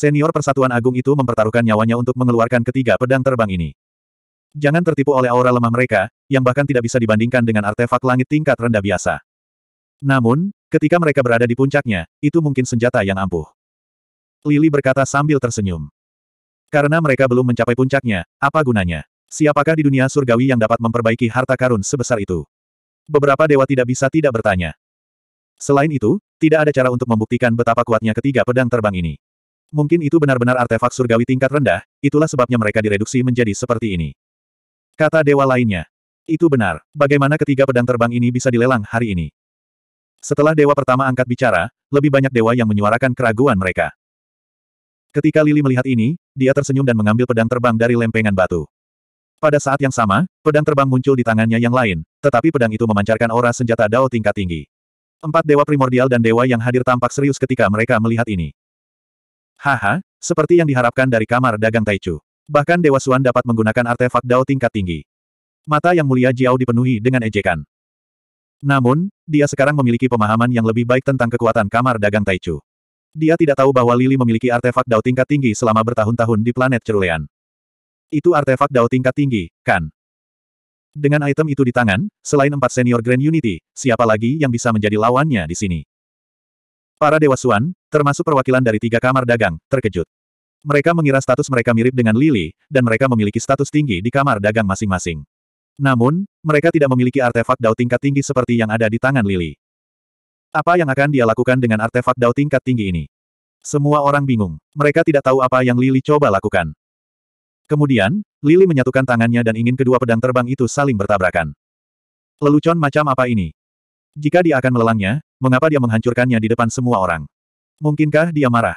Senior Persatuan Agung itu mempertaruhkan nyawanya untuk mengeluarkan ketiga pedang terbang ini. Jangan tertipu oleh aura lemah mereka, yang bahkan tidak bisa dibandingkan dengan artefak langit tingkat rendah biasa. Namun, ketika mereka berada di puncaknya, itu mungkin senjata yang ampuh. Lili berkata sambil tersenyum. Karena mereka belum mencapai puncaknya, apa gunanya? Siapakah di dunia surgawi yang dapat memperbaiki harta karun sebesar itu? Beberapa dewa tidak bisa tidak bertanya. Selain itu, tidak ada cara untuk membuktikan betapa kuatnya ketiga pedang terbang ini. Mungkin itu benar-benar artefak surgawi tingkat rendah, itulah sebabnya mereka direduksi menjadi seperti ini. Kata dewa lainnya. Itu benar. Bagaimana ketiga pedang terbang ini bisa dilelang hari ini? Setelah dewa pertama angkat bicara, lebih banyak dewa yang menyuarakan keraguan mereka. Ketika Lili melihat ini, dia tersenyum dan mengambil pedang terbang dari lempengan batu. Pada saat yang sama, pedang terbang muncul di tangannya yang lain, tetapi pedang itu memancarkan aura senjata Dao tingkat tinggi. Empat dewa primordial dan dewa yang hadir tampak serius ketika mereka melihat ini. Haha, seperti yang diharapkan dari kamar dagang Taichu. Bahkan Dewa Suan dapat menggunakan artefak Dao tingkat tinggi. Mata yang mulia Jiao dipenuhi dengan ejekan. Namun, dia sekarang memiliki pemahaman yang lebih baik tentang kekuatan kamar dagang Taichu. Dia tidak tahu bahwa Lili memiliki artefak Dao tingkat tinggi selama bertahun-tahun di planet Cerulean. Itu artefak Dao tingkat tinggi, kan? Dengan item itu di tangan, selain empat senior Grand Unity, siapa lagi yang bisa menjadi lawannya di sini? Para Dewa Suan, termasuk perwakilan dari tiga kamar dagang, terkejut. Mereka mengira status mereka mirip dengan Lily, dan mereka memiliki status tinggi di kamar dagang masing-masing. Namun, mereka tidak memiliki artefak dao tingkat tinggi seperti yang ada di tangan Lily. Apa yang akan dia lakukan dengan artefak dao tingkat tinggi ini? Semua orang bingung. Mereka tidak tahu apa yang Lily coba lakukan. Kemudian, Lily menyatukan tangannya dan ingin kedua pedang terbang itu saling bertabrakan. Lelucon macam apa ini? Jika dia akan melelangnya, mengapa dia menghancurkannya di depan semua orang? Mungkinkah dia marah?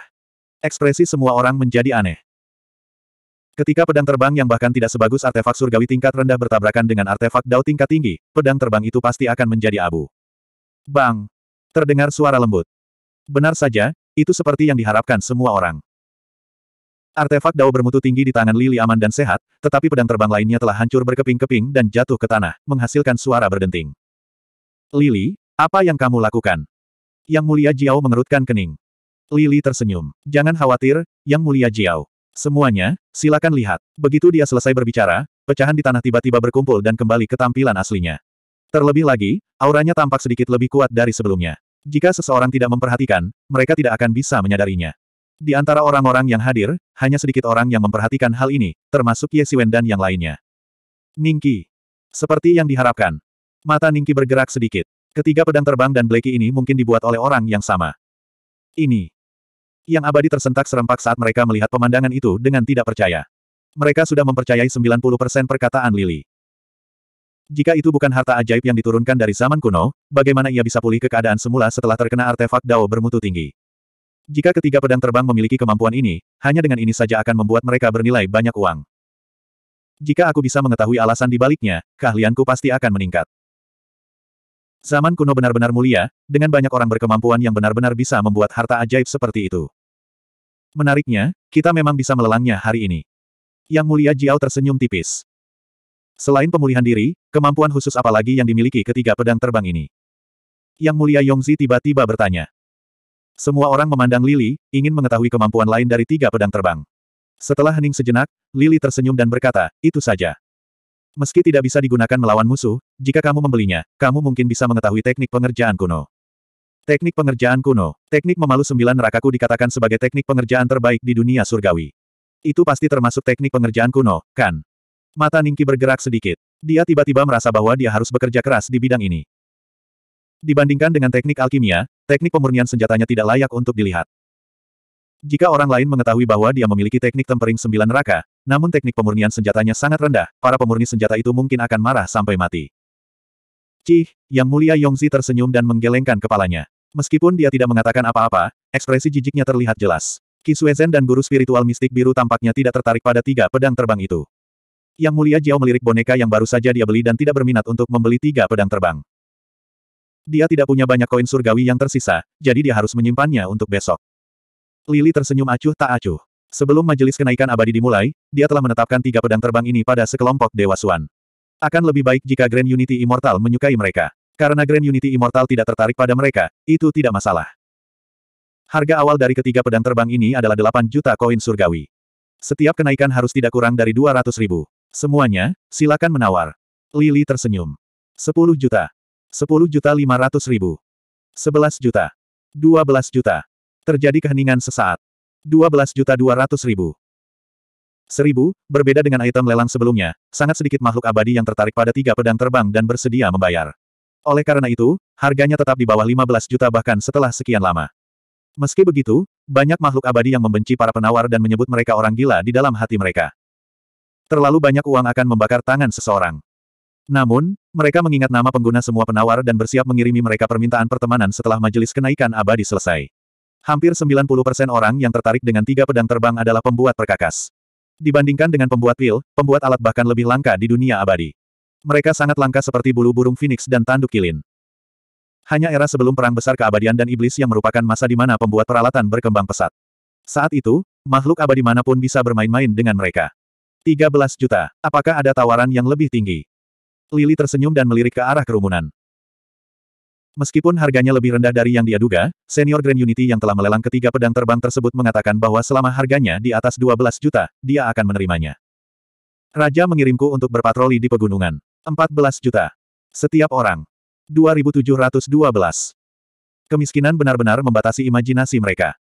Ekspresi semua orang menjadi aneh. Ketika pedang terbang yang bahkan tidak sebagus artefak surgawi tingkat rendah bertabrakan dengan artefak dao tingkat tinggi, pedang terbang itu pasti akan menjadi abu. Bang! Terdengar suara lembut. Benar saja, itu seperti yang diharapkan semua orang. Artefak dao bermutu tinggi di tangan Lili aman dan sehat, tetapi pedang terbang lainnya telah hancur berkeping-keping dan jatuh ke tanah, menghasilkan suara berdenting. Lili, apa yang kamu lakukan? Yang mulia Jiao mengerutkan kening. Lili tersenyum. Jangan khawatir, Yang Mulia Jiao. Semuanya, silakan lihat. Begitu dia selesai berbicara, pecahan di tanah tiba-tiba berkumpul dan kembali ke tampilan aslinya. Terlebih lagi, auranya tampak sedikit lebih kuat dari sebelumnya. Jika seseorang tidak memperhatikan, mereka tidak akan bisa menyadarinya. Di antara orang-orang yang hadir, hanya sedikit orang yang memperhatikan hal ini, termasuk Ye Siwen dan yang lainnya. Ningki. Seperti yang diharapkan. Mata Ningki bergerak sedikit. Ketiga pedang terbang dan Bleki ini mungkin dibuat oleh orang yang sama ini. Yang abadi tersentak serempak saat mereka melihat pemandangan itu dengan tidak percaya. Mereka sudah mempercayai 90% perkataan Lily. Jika itu bukan harta ajaib yang diturunkan dari zaman kuno, bagaimana ia bisa pulih ke keadaan semula setelah terkena artefak Dao bermutu tinggi? Jika ketiga pedang terbang memiliki kemampuan ini, hanya dengan ini saja akan membuat mereka bernilai banyak uang. Jika aku bisa mengetahui alasan di baliknya, keahlianku pasti akan meningkat. Zaman kuno benar-benar mulia, dengan banyak orang berkemampuan yang benar-benar bisa membuat harta ajaib seperti itu. Menariknya, kita memang bisa melelangnya hari ini. Yang mulia Jiao tersenyum tipis. Selain pemulihan diri, kemampuan khusus apalagi yang dimiliki ketiga pedang terbang ini? Yang mulia Yongzi tiba-tiba bertanya. Semua orang memandang Lili, ingin mengetahui kemampuan lain dari tiga pedang terbang. Setelah hening sejenak, Lili tersenyum dan berkata, itu saja. Meski tidak bisa digunakan melawan musuh, jika kamu membelinya, kamu mungkin bisa mengetahui teknik pengerjaan kuno. Teknik pengerjaan kuno, teknik memalu sembilan nerakaku dikatakan sebagai teknik pengerjaan terbaik di dunia surgawi. Itu pasti termasuk teknik pengerjaan kuno, kan? Mata Ningki bergerak sedikit. Dia tiba-tiba merasa bahwa dia harus bekerja keras di bidang ini. Dibandingkan dengan teknik alkimia, teknik pemurnian senjatanya tidak layak untuk dilihat. Jika orang lain mengetahui bahwa dia memiliki teknik tempering sembilan neraka, namun teknik pemurnian senjatanya sangat rendah, para pemurni senjata itu mungkin akan marah sampai mati. Cih, Yang Mulia Yongzi tersenyum dan menggelengkan kepalanya. Meskipun dia tidak mengatakan apa-apa, ekspresi jijiknya terlihat jelas. Kisuezen dan guru spiritual mistik biru tampaknya tidak tertarik pada tiga pedang terbang itu. Yang Mulia Jiao melirik boneka yang baru saja dia beli dan tidak berminat untuk membeli tiga pedang terbang. Dia tidak punya banyak koin surgawi yang tersisa, jadi dia harus menyimpannya untuk besok. Lili tersenyum acuh tak acuh. Sebelum majelis kenaikan abadi dimulai, dia telah menetapkan tiga pedang terbang ini pada sekelompok Dewa Suan. Akan lebih baik jika Grand Unity Immortal menyukai mereka. Karena Grand Unity Immortal tidak tertarik pada mereka, itu tidak masalah. Harga awal dari ketiga pedang terbang ini adalah 8 juta koin surgawi. Setiap kenaikan harus tidak kurang dari 200 ribu. Semuanya, silakan menawar. Lili tersenyum. 10 juta. 10 juta 500 ribu. 11 juta. 12 juta. Terjadi keheningan sesaat. 12.200.000. Seribu, berbeda dengan item lelang sebelumnya, sangat sedikit makhluk abadi yang tertarik pada tiga pedang terbang dan bersedia membayar. Oleh karena itu, harganya tetap di bawah 15 juta bahkan setelah sekian lama. Meski begitu, banyak makhluk abadi yang membenci para penawar dan menyebut mereka orang gila di dalam hati mereka. Terlalu banyak uang akan membakar tangan seseorang. Namun, mereka mengingat nama pengguna semua penawar dan bersiap mengirimi mereka permintaan pertemanan setelah majelis kenaikan abadi selesai. Hampir 90% orang yang tertarik dengan tiga pedang terbang adalah pembuat perkakas. Dibandingkan dengan pembuat pil, pembuat alat bahkan lebih langka di dunia abadi. Mereka sangat langka seperti bulu burung phoenix dan tanduk kilin. Hanya era sebelum Perang Besar Keabadian dan Iblis yang merupakan masa di mana pembuat peralatan berkembang pesat. Saat itu, makhluk abadi manapun bisa bermain-main dengan mereka. 13 juta, apakah ada tawaran yang lebih tinggi? Lili tersenyum dan melirik ke arah kerumunan. Meskipun harganya lebih rendah dari yang dia duga, senior Grand Unity yang telah melelang ketiga pedang terbang tersebut mengatakan bahwa selama harganya di atas 12 juta, dia akan menerimanya. Raja mengirimku untuk berpatroli di pegunungan. 14 juta. Setiap orang. 2712. Kemiskinan benar-benar membatasi imajinasi mereka.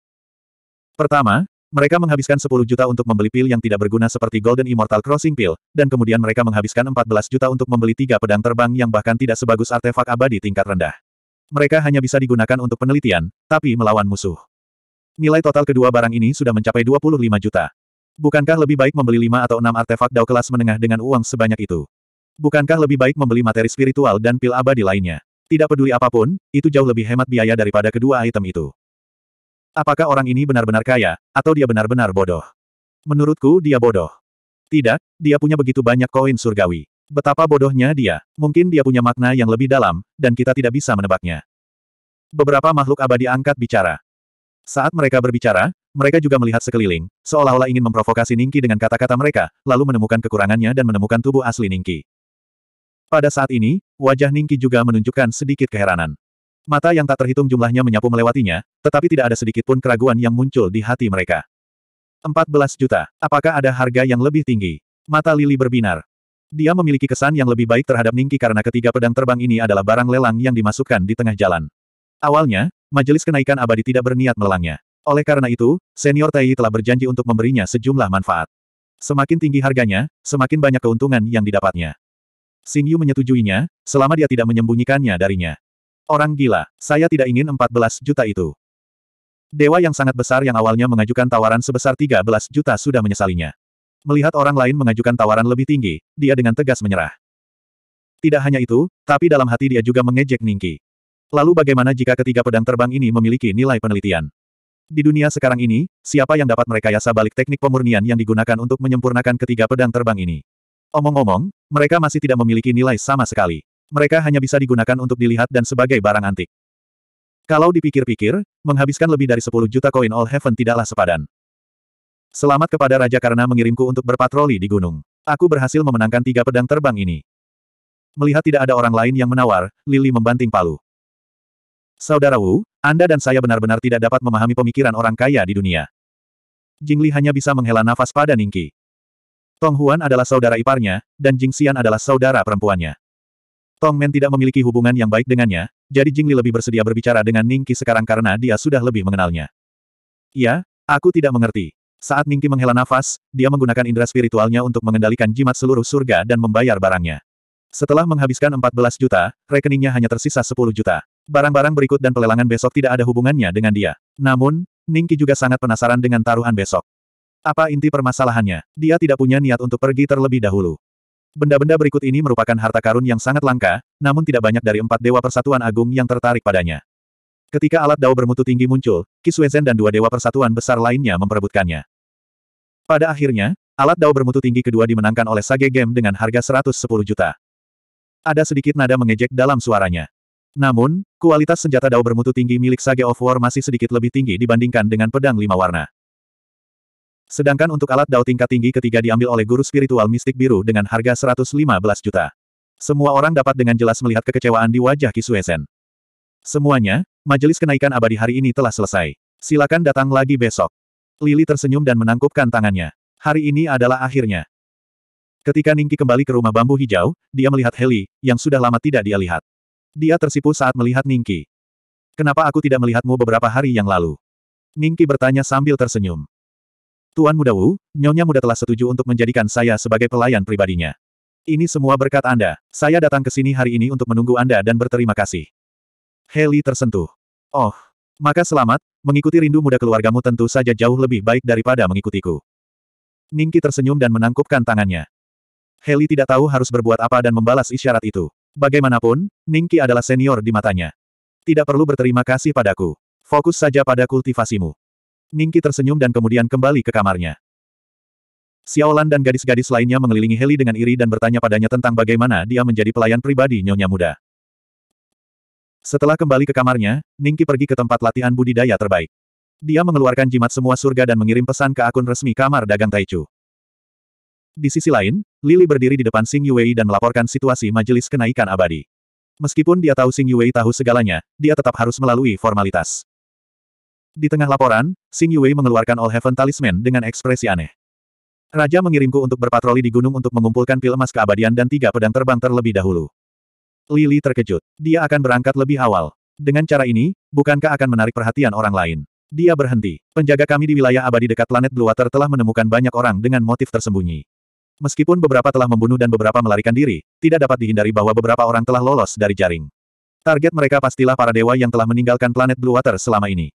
Pertama, mereka menghabiskan 10 juta untuk membeli pil yang tidak berguna seperti Golden Immortal Crossing Pill, dan kemudian mereka menghabiskan 14 juta untuk membeli tiga pedang terbang yang bahkan tidak sebagus artefak abadi tingkat rendah. Mereka hanya bisa digunakan untuk penelitian, tapi melawan musuh. Nilai total kedua barang ini sudah mencapai 25 juta. Bukankah lebih baik membeli lima atau enam artefak dao kelas menengah dengan uang sebanyak itu? Bukankah lebih baik membeli materi spiritual dan pil abadi lainnya? Tidak peduli apapun, itu jauh lebih hemat biaya daripada kedua item itu. Apakah orang ini benar-benar kaya, atau dia benar-benar bodoh? Menurutku dia bodoh. Tidak, dia punya begitu banyak koin surgawi. Betapa bodohnya dia, mungkin dia punya makna yang lebih dalam, dan kita tidak bisa menebaknya. Beberapa makhluk abadi angkat bicara. Saat mereka berbicara, mereka juga melihat sekeliling, seolah-olah ingin memprovokasi Ningki dengan kata-kata mereka, lalu menemukan kekurangannya dan menemukan tubuh asli Ningki. Pada saat ini, wajah Ningki juga menunjukkan sedikit keheranan. Mata yang tak terhitung jumlahnya menyapu melewatinya, tetapi tidak ada sedikit pun keraguan yang muncul di hati mereka. 14 juta. Apakah ada harga yang lebih tinggi? Mata Lili berbinar. Dia memiliki kesan yang lebih baik terhadap Ningki karena ketiga pedang terbang ini adalah barang lelang yang dimasukkan di tengah jalan. Awalnya, majelis kenaikan abadi tidak berniat melangnya. Oleh karena itu, senior Tai telah berjanji untuk memberinya sejumlah manfaat. Semakin tinggi harganya, semakin banyak keuntungan yang didapatnya. Xing Yu menyetujuinya, selama dia tidak menyembunyikannya darinya. Orang gila, saya tidak ingin 14 juta itu. Dewa yang sangat besar yang awalnya mengajukan tawaran sebesar 13 juta sudah menyesalinya. Melihat orang lain mengajukan tawaran lebih tinggi, dia dengan tegas menyerah. Tidak hanya itu, tapi dalam hati dia juga mengejek Ningki. Lalu bagaimana jika ketiga pedang terbang ini memiliki nilai penelitian? Di dunia sekarang ini, siapa yang dapat merekayasa balik teknik pemurnian yang digunakan untuk menyempurnakan ketiga pedang terbang ini? Omong-omong, mereka masih tidak memiliki nilai sama sekali. Mereka hanya bisa digunakan untuk dilihat dan sebagai barang antik. Kalau dipikir-pikir, menghabiskan lebih dari 10 juta koin All Heaven tidaklah sepadan. Selamat kepada Raja karena mengirimku untuk berpatroli di gunung. Aku berhasil memenangkan tiga pedang terbang ini. Melihat tidak ada orang lain yang menawar, Lily membanting palu. Saudara Wu, Anda dan saya benar-benar tidak dapat memahami pemikiran orang kaya di dunia. Jingli hanya bisa menghela nafas pada Ningki. Tong Huan adalah saudara iparnya, dan Jing Xian adalah saudara perempuannya. Tong Men tidak memiliki hubungan yang baik dengannya, jadi Jingli lebih bersedia berbicara dengan Ningki sekarang karena dia sudah lebih mengenalnya. Ya, aku tidak mengerti. Saat Ningki menghela nafas, dia menggunakan indera spiritualnya untuk mengendalikan jimat seluruh surga dan membayar barangnya. Setelah menghabiskan 14 juta, rekeningnya hanya tersisa 10 juta. Barang-barang berikut dan pelelangan besok tidak ada hubungannya dengan dia. Namun, Ningki juga sangat penasaran dengan taruhan besok. Apa inti permasalahannya? Dia tidak punya niat untuk pergi terlebih dahulu. Benda-benda berikut ini merupakan harta karun yang sangat langka, namun tidak banyak dari empat dewa persatuan agung yang tertarik padanya. Ketika alat dao bermutu tinggi muncul, Kiswezen dan dua dewa persatuan besar lainnya memperebutkannya. Pada akhirnya, alat dao bermutu tinggi kedua dimenangkan oleh Sage Game dengan harga 110 juta. Ada sedikit nada mengejek dalam suaranya. Namun, kualitas senjata dao bermutu tinggi milik Sage of War masih sedikit lebih tinggi dibandingkan dengan pedang lima warna. Sedangkan untuk alat dao tingkat tinggi ketiga diambil oleh guru spiritual mistik biru dengan harga 115 juta. Semua orang dapat dengan jelas melihat kekecewaan di wajah Kiswezen. Semuanya, Majelis kenaikan abadi hari ini telah selesai. Silakan datang lagi besok. Lili tersenyum dan menangkupkan tangannya. Hari ini adalah akhirnya. Ketika Ningki kembali ke rumah bambu hijau, dia melihat Heli, yang sudah lama tidak dia lihat. Dia tersipu saat melihat Ningki. Kenapa aku tidak melihatmu beberapa hari yang lalu? Ningki bertanya sambil tersenyum. Tuan Muda Wu, Nyonya Muda telah setuju untuk menjadikan saya sebagai pelayan pribadinya. Ini semua berkat Anda. Saya datang ke sini hari ini untuk menunggu Anda dan berterima kasih. Heli tersentuh. Oh, maka selamat, mengikuti rindu muda keluargamu tentu saja jauh lebih baik daripada mengikutiku. Ningki tersenyum dan menangkupkan tangannya. Heli tidak tahu harus berbuat apa dan membalas isyarat itu. Bagaimanapun, Ningki adalah senior di matanya. Tidak perlu berterima kasih padaku. Fokus saja pada kultivasimu. Ningki tersenyum dan kemudian kembali ke kamarnya. Xiaolan dan gadis-gadis lainnya mengelilingi Heli dengan iri dan bertanya padanya tentang bagaimana dia menjadi pelayan pribadi Nyonya Muda. Setelah kembali ke kamarnya, Ningki pergi ke tempat latihan budidaya terbaik. Dia mengeluarkan jimat semua surga dan mengirim pesan ke akun resmi kamar dagang Taichu. Di sisi lain, Lily berdiri di depan Sing Yuei dan melaporkan situasi majelis kenaikan abadi. Meskipun dia tahu Sing Yuei tahu segalanya, dia tetap harus melalui formalitas. Di tengah laporan, Sing Yuei mengeluarkan All Heaven Talisman dengan ekspresi aneh. Raja mengirimku untuk berpatroli di gunung untuk mengumpulkan pil emas keabadian dan tiga pedang terbang terlebih dahulu. Lili terkejut. Dia akan berangkat lebih awal. Dengan cara ini, bukankah akan menarik perhatian orang lain? Dia berhenti. Penjaga kami di wilayah abadi dekat planet Blue Water telah menemukan banyak orang dengan motif tersembunyi. Meskipun beberapa telah membunuh dan beberapa melarikan diri, tidak dapat dihindari bahwa beberapa orang telah lolos dari jaring. Target mereka pastilah para dewa yang telah meninggalkan planet Blue Water selama ini.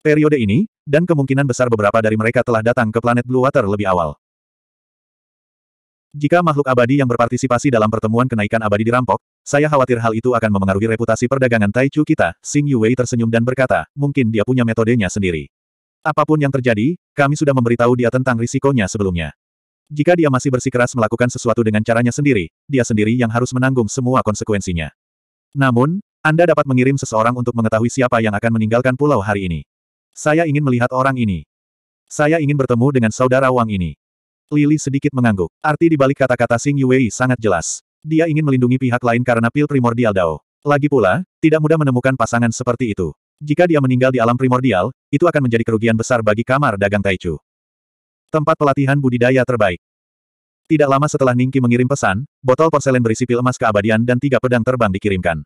Periode ini, dan kemungkinan besar beberapa dari mereka telah datang ke planet Blue Water lebih awal. Jika makhluk abadi yang berpartisipasi dalam pertemuan kenaikan abadi dirampok, saya khawatir hal itu akan memengaruhi reputasi perdagangan Taichu kita. Xing Wei tersenyum dan berkata, mungkin dia punya metodenya sendiri. Apapun yang terjadi, kami sudah memberitahu dia tentang risikonya sebelumnya. Jika dia masih bersikeras melakukan sesuatu dengan caranya sendiri, dia sendiri yang harus menanggung semua konsekuensinya. Namun, Anda dapat mengirim seseorang untuk mengetahui siapa yang akan meninggalkan pulau hari ini. Saya ingin melihat orang ini. Saya ingin bertemu dengan saudara Wang ini. Lili sedikit mengangguk. Arti di balik kata-kata Sing Yuei sangat jelas. Dia ingin melindungi pihak lain karena pil primordial Dao. Lagi pula, tidak mudah menemukan pasangan seperti itu. Jika dia meninggal di alam primordial, itu akan menjadi kerugian besar bagi kamar dagang Taichu. Tempat pelatihan budidaya terbaik. Tidak lama setelah Ningki mengirim pesan, botol porselen berisi pil emas keabadian dan tiga pedang terbang dikirimkan.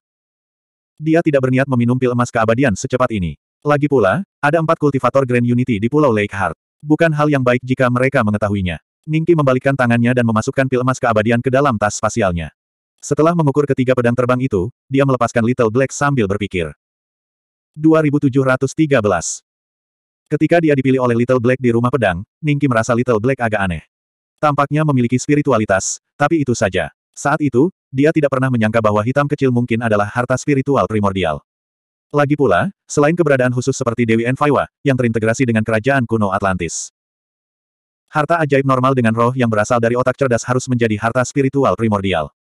Dia tidak berniat meminum pil emas keabadian secepat ini. Lagi pula, ada empat kultivator Grand Unity di Pulau Lake Heart. Bukan hal yang baik jika mereka mengetahuinya. Ningki membalikkan tangannya dan memasukkan pil emas keabadian ke dalam tas spasialnya. Setelah mengukur ketiga pedang terbang itu, dia melepaskan Little Black sambil berpikir. 2713 Ketika dia dipilih oleh Little Black di rumah pedang, Ningki merasa Little Black agak aneh. Tampaknya memiliki spiritualitas, tapi itu saja. Saat itu, dia tidak pernah menyangka bahwa hitam kecil mungkin adalah harta spiritual primordial. Lagi pula, selain keberadaan khusus seperti Dewi Enfaiwa, yang terintegrasi dengan kerajaan kuno Atlantis. Harta ajaib normal dengan roh yang berasal dari otak cerdas harus menjadi harta spiritual primordial.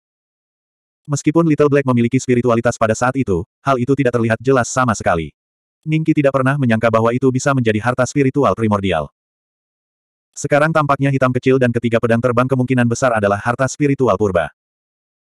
Meskipun Little Black memiliki spiritualitas pada saat itu, hal itu tidak terlihat jelas sama sekali. Ningki tidak pernah menyangka bahwa itu bisa menjadi harta spiritual primordial. Sekarang tampaknya hitam kecil dan ketiga pedang terbang kemungkinan besar adalah harta spiritual purba.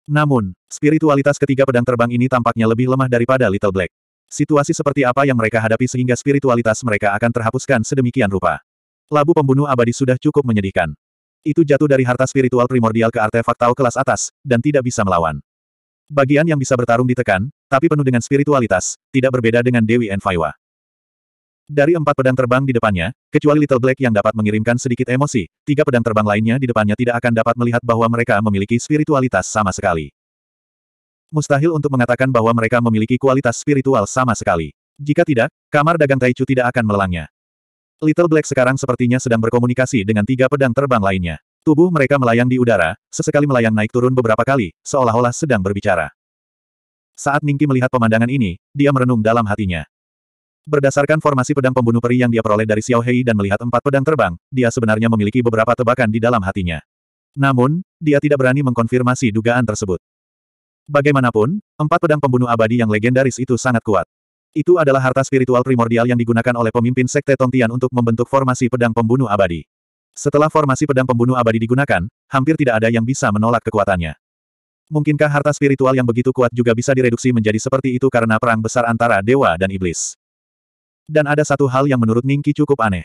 Namun, spiritualitas ketiga pedang terbang ini tampaknya lebih lemah daripada Little Black. Situasi seperti apa yang mereka hadapi sehingga spiritualitas mereka akan terhapuskan sedemikian rupa. Labu pembunuh abadi sudah cukup menyedihkan. Itu jatuh dari harta spiritual primordial ke artefak tau kelas atas, dan tidak bisa melawan. Bagian yang bisa bertarung ditekan, tapi penuh dengan spiritualitas, tidak berbeda dengan Dewi Enfaiwa. Dari empat pedang terbang di depannya, kecuali Little Black yang dapat mengirimkan sedikit emosi, tiga pedang terbang lainnya di depannya tidak akan dapat melihat bahwa mereka memiliki spiritualitas sama sekali. Mustahil untuk mengatakan bahwa mereka memiliki kualitas spiritual sama sekali. Jika tidak, kamar dagang Taichu tidak akan melelangnya. Little Black sekarang sepertinya sedang berkomunikasi dengan tiga pedang terbang lainnya. Tubuh mereka melayang di udara, sesekali melayang naik turun beberapa kali, seolah-olah sedang berbicara. Saat Ningki melihat pemandangan ini, dia merenung dalam hatinya. Berdasarkan formasi pedang pembunuh peri yang dia peroleh dari Xiao Hei dan melihat empat pedang terbang, dia sebenarnya memiliki beberapa tebakan di dalam hatinya. Namun, dia tidak berani mengkonfirmasi dugaan tersebut. Bagaimanapun, empat pedang pembunuh abadi yang legendaris itu sangat kuat. Itu adalah harta spiritual primordial yang digunakan oleh pemimpin Sekte Tongtian untuk membentuk formasi pedang pembunuh abadi. Setelah formasi pedang pembunuh abadi digunakan, hampir tidak ada yang bisa menolak kekuatannya. Mungkinkah harta spiritual yang begitu kuat juga bisa direduksi menjadi seperti itu karena perang besar antara dewa dan iblis? Dan ada satu hal yang menurut Ningki cukup aneh.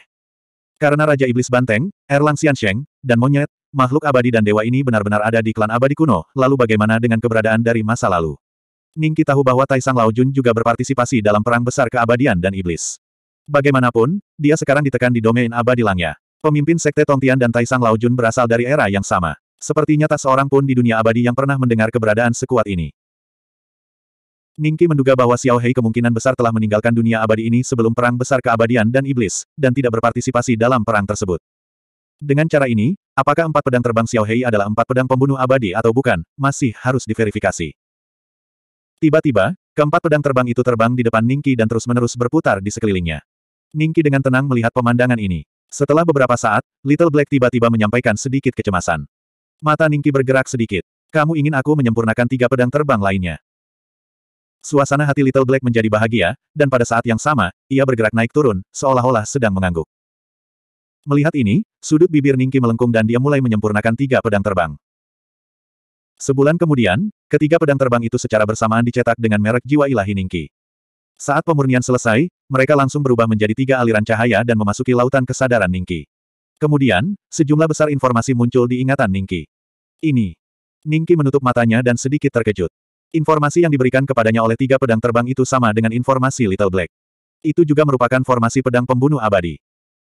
Karena Raja Iblis Banteng, Erlang Xiansheng, dan Monyet, makhluk abadi dan dewa ini benar-benar ada di klan abadi kuno, lalu bagaimana dengan keberadaan dari masa lalu? Ningki tahu bahwa Taisang Lao Jun juga berpartisipasi dalam perang besar keabadian dan iblis. Bagaimanapun, dia sekarang ditekan di domain abadi langnya. Pemimpin Sekte Tongtian dan Taisang Lao Jun berasal dari era yang sama. Sepertinya tak seorang pun di dunia abadi yang pernah mendengar keberadaan sekuat ini. Ningki menduga bahwa Xiao Hei kemungkinan besar telah meninggalkan dunia abadi ini sebelum perang besar keabadian dan iblis, dan tidak berpartisipasi dalam perang tersebut. Dengan cara ini, apakah empat pedang terbang Xiao Hei adalah empat pedang pembunuh abadi atau bukan, masih harus diverifikasi. Tiba-tiba, keempat pedang terbang itu terbang di depan Ningki dan terus-menerus berputar di sekelilingnya. Ningki dengan tenang melihat pemandangan ini. Setelah beberapa saat, Little Black tiba-tiba menyampaikan sedikit kecemasan. Mata Ningki bergerak sedikit. Kamu ingin aku menyempurnakan tiga pedang terbang lainnya. Suasana hati Little Black menjadi bahagia, dan pada saat yang sama, ia bergerak naik turun, seolah-olah sedang mengangguk. Melihat ini, sudut bibir Ningki melengkung dan dia mulai menyempurnakan tiga pedang terbang. Sebulan kemudian, ketiga pedang terbang itu secara bersamaan dicetak dengan merek jiwa ilahi Ningki. Saat pemurnian selesai, mereka langsung berubah menjadi tiga aliran cahaya dan memasuki lautan kesadaran Ningki. Kemudian, sejumlah besar informasi muncul di ingatan Ningki. Ini. Ningki menutup matanya dan sedikit terkejut. Informasi yang diberikan kepadanya oleh tiga pedang terbang itu sama dengan informasi Little Black. Itu juga merupakan formasi pedang pembunuh abadi.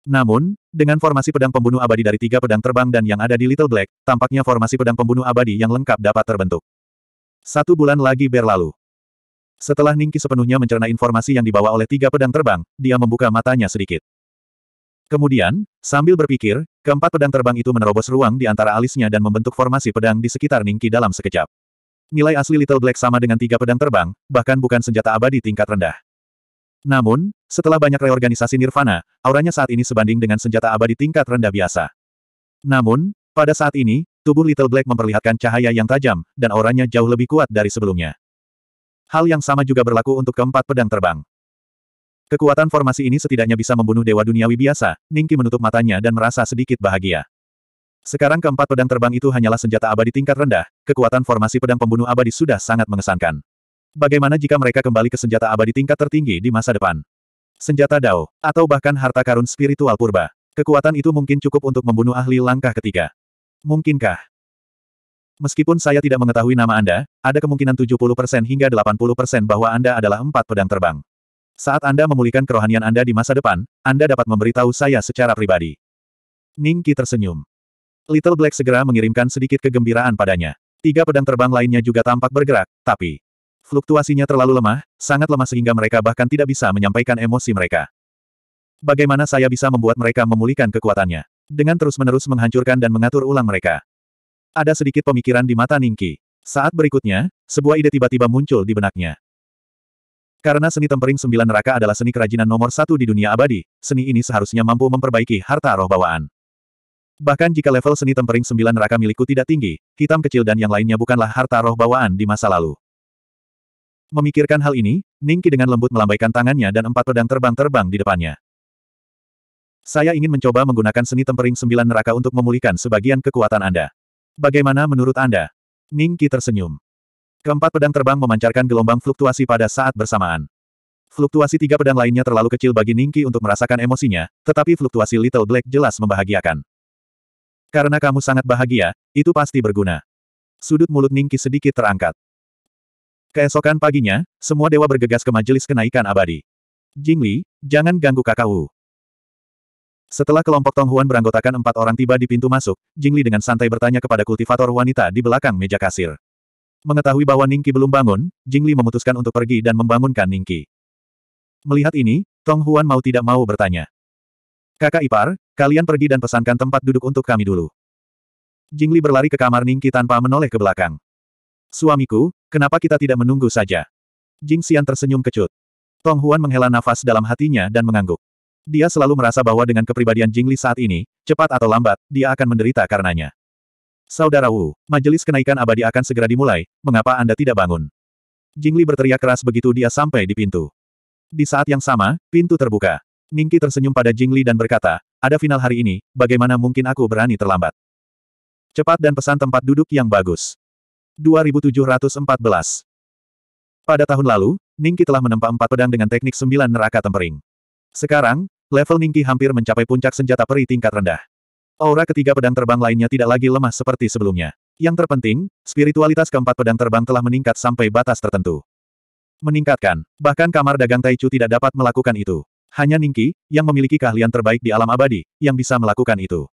Namun, dengan formasi pedang pembunuh abadi dari tiga pedang terbang dan yang ada di Little Black, tampaknya formasi pedang pembunuh abadi yang lengkap dapat terbentuk. Satu bulan lagi berlalu. Setelah Ningki sepenuhnya mencerna informasi yang dibawa oleh tiga pedang terbang, dia membuka matanya sedikit. Kemudian, sambil berpikir, keempat pedang terbang itu menerobos ruang di antara alisnya dan membentuk formasi pedang di sekitar Ningki dalam sekejap. Nilai asli Little Black sama dengan tiga pedang terbang, bahkan bukan senjata abadi tingkat rendah. Namun, setelah banyak reorganisasi Nirvana, auranya saat ini sebanding dengan senjata abadi tingkat rendah biasa. Namun, pada saat ini, tubuh Little Black memperlihatkan cahaya yang tajam, dan auranya jauh lebih kuat dari sebelumnya. Hal yang sama juga berlaku untuk keempat pedang terbang. Kekuatan formasi ini setidaknya bisa membunuh dewa duniawi biasa, Ningki menutup matanya dan merasa sedikit bahagia. Sekarang keempat pedang terbang itu hanyalah senjata abadi tingkat rendah, kekuatan formasi pedang pembunuh abadi sudah sangat mengesankan. Bagaimana jika mereka kembali ke senjata abadi tingkat tertinggi di masa depan? Senjata Dao, atau bahkan harta karun spiritual purba. Kekuatan itu mungkin cukup untuk membunuh ahli langkah ketiga. Mungkinkah? Meskipun saya tidak mengetahui nama Anda, ada kemungkinan 70% hingga 80% bahwa Anda adalah empat pedang terbang. Saat Anda memulihkan kerohanian Anda di masa depan, Anda dapat memberitahu saya secara pribadi. Ning tersenyum. Little Black segera mengirimkan sedikit kegembiraan padanya. Tiga pedang terbang lainnya juga tampak bergerak, tapi Fluktuasinya terlalu lemah, sangat lemah sehingga mereka bahkan tidak bisa menyampaikan emosi mereka. Bagaimana saya bisa membuat mereka memulihkan kekuatannya? Dengan terus-menerus menghancurkan dan mengatur ulang mereka. Ada sedikit pemikiran di mata Ningki. Saat berikutnya, sebuah ide tiba-tiba muncul di benaknya. Karena seni tempering sembilan neraka adalah seni kerajinan nomor satu di dunia abadi, seni ini seharusnya mampu memperbaiki harta roh bawaan. Bahkan jika level seni tempering sembilan neraka milikku tidak tinggi, hitam kecil dan yang lainnya bukanlah harta roh bawaan di masa lalu. Memikirkan hal ini, Ningki dengan lembut melambaikan tangannya dan empat pedang terbang-terbang di depannya. Saya ingin mencoba menggunakan seni tempering sembilan neraka untuk memulihkan sebagian kekuatan Anda. Bagaimana menurut Anda? Ningki tersenyum. Keempat pedang terbang memancarkan gelombang fluktuasi pada saat bersamaan. Fluktuasi tiga pedang lainnya terlalu kecil bagi Ningki untuk merasakan emosinya, tetapi fluktuasi Little Black jelas membahagiakan. Karena kamu sangat bahagia, itu pasti berguna. Sudut mulut Ningki sedikit terangkat. Keesokan paginya, semua dewa bergegas ke majelis kenaikan abadi. Jingli, jangan ganggu kakak Wu. Setelah kelompok Tong Huan beranggotakan empat orang tiba di pintu masuk, Jingli dengan santai bertanya kepada kultivator wanita di belakang meja kasir. Mengetahui bahwa Ningki belum bangun, Jingli memutuskan untuk pergi dan membangunkan Ningki. Melihat ini, Tong Huan mau tidak mau bertanya. Kakak ipar, kalian pergi dan pesankan tempat duduk untuk kami dulu. Jingli berlari ke kamar Ningki tanpa menoleh ke belakang. Suamiku, kenapa kita tidak menunggu saja? Jing Xian tersenyum kecut. Tong Huan menghela nafas dalam hatinya dan mengangguk. Dia selalu merasa bahwa dengan kepribadian Jing Li saat ini, cepat atau lambat, dia akan menderita karenanya. Saudara Wu, majelis kenaikan abadi akan segera dimulai, mengapa Anda tidak bangun? Jing Li berteriak keras begitu dia sampai di pintu. Di saat yang sama, pintu terbuka. Ning Qi tersenyum pada Jing Li dan berkata, ada final hari ini, bagaimana mungkin aku berani terlambat? Cepat dan pesan tempat duduk yang bagus. 2714. Pada tahun lalu, Ningki telah menempa empat pedang dengan teknik sembilan neraka tempering. Sekarang, level Ningki hampir mencapai puncak senjata peri tingkat rendah. Aura ketiga pedang terbang lainnya tidak lagi lemah seperti sebelumnya. Yang terpenting, spiritualitas keempat pedang terbang telah meningkat sampai batas tertentu. Meningkatkan, bahkan kamar dagang Taichu tidak dapat melakukan itu. Hanya Ningki, yang memiliki keahlian terbaik di alam abadi, yang bisa melakukan itu.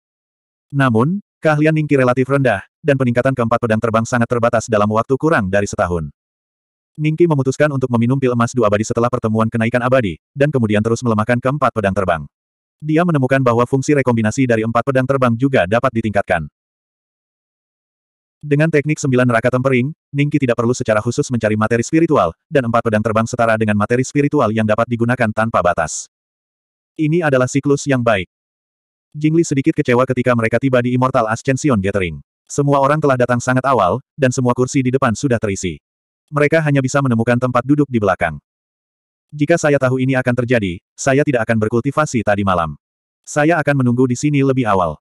Namun, keahlian Ningki relatif rendah, dan peningkatan keempat pedang terbang sangat terbatas dalam waktu kurang dari setahun. Ningki memutuskan untuk meminum pil emas dua abadi setelah pertemuan kenaikan abadi, dan kemudian terus melemahkan keempat pedang terbang. Dia menemukan bahwa fungsi rekombinasi dari empat pedang terbang juga dapat ditingkatkan. Dengan teknik sembilan neraka tempering, Ningki tidak perlu secara khusus mencari materi spiritual, dan empat pedang terbang setara dengan materi spiritual yang dapat digunakan tanpa batas. Ini adalah siklus yang baik. Jingli sedikit kecewa ketika mereka tiba di Immortal Ascension Gathering. Semua orang telah datang sangat awal, dan semua kursi di depan sudah terisi. Mereka hanya bisa menemukan tempat duduk di belakang. Jika saya tahu ini akan terjadi, saya tidak akan berkultivasi tadi malam. Saya akan menunggu di sini lebih awal.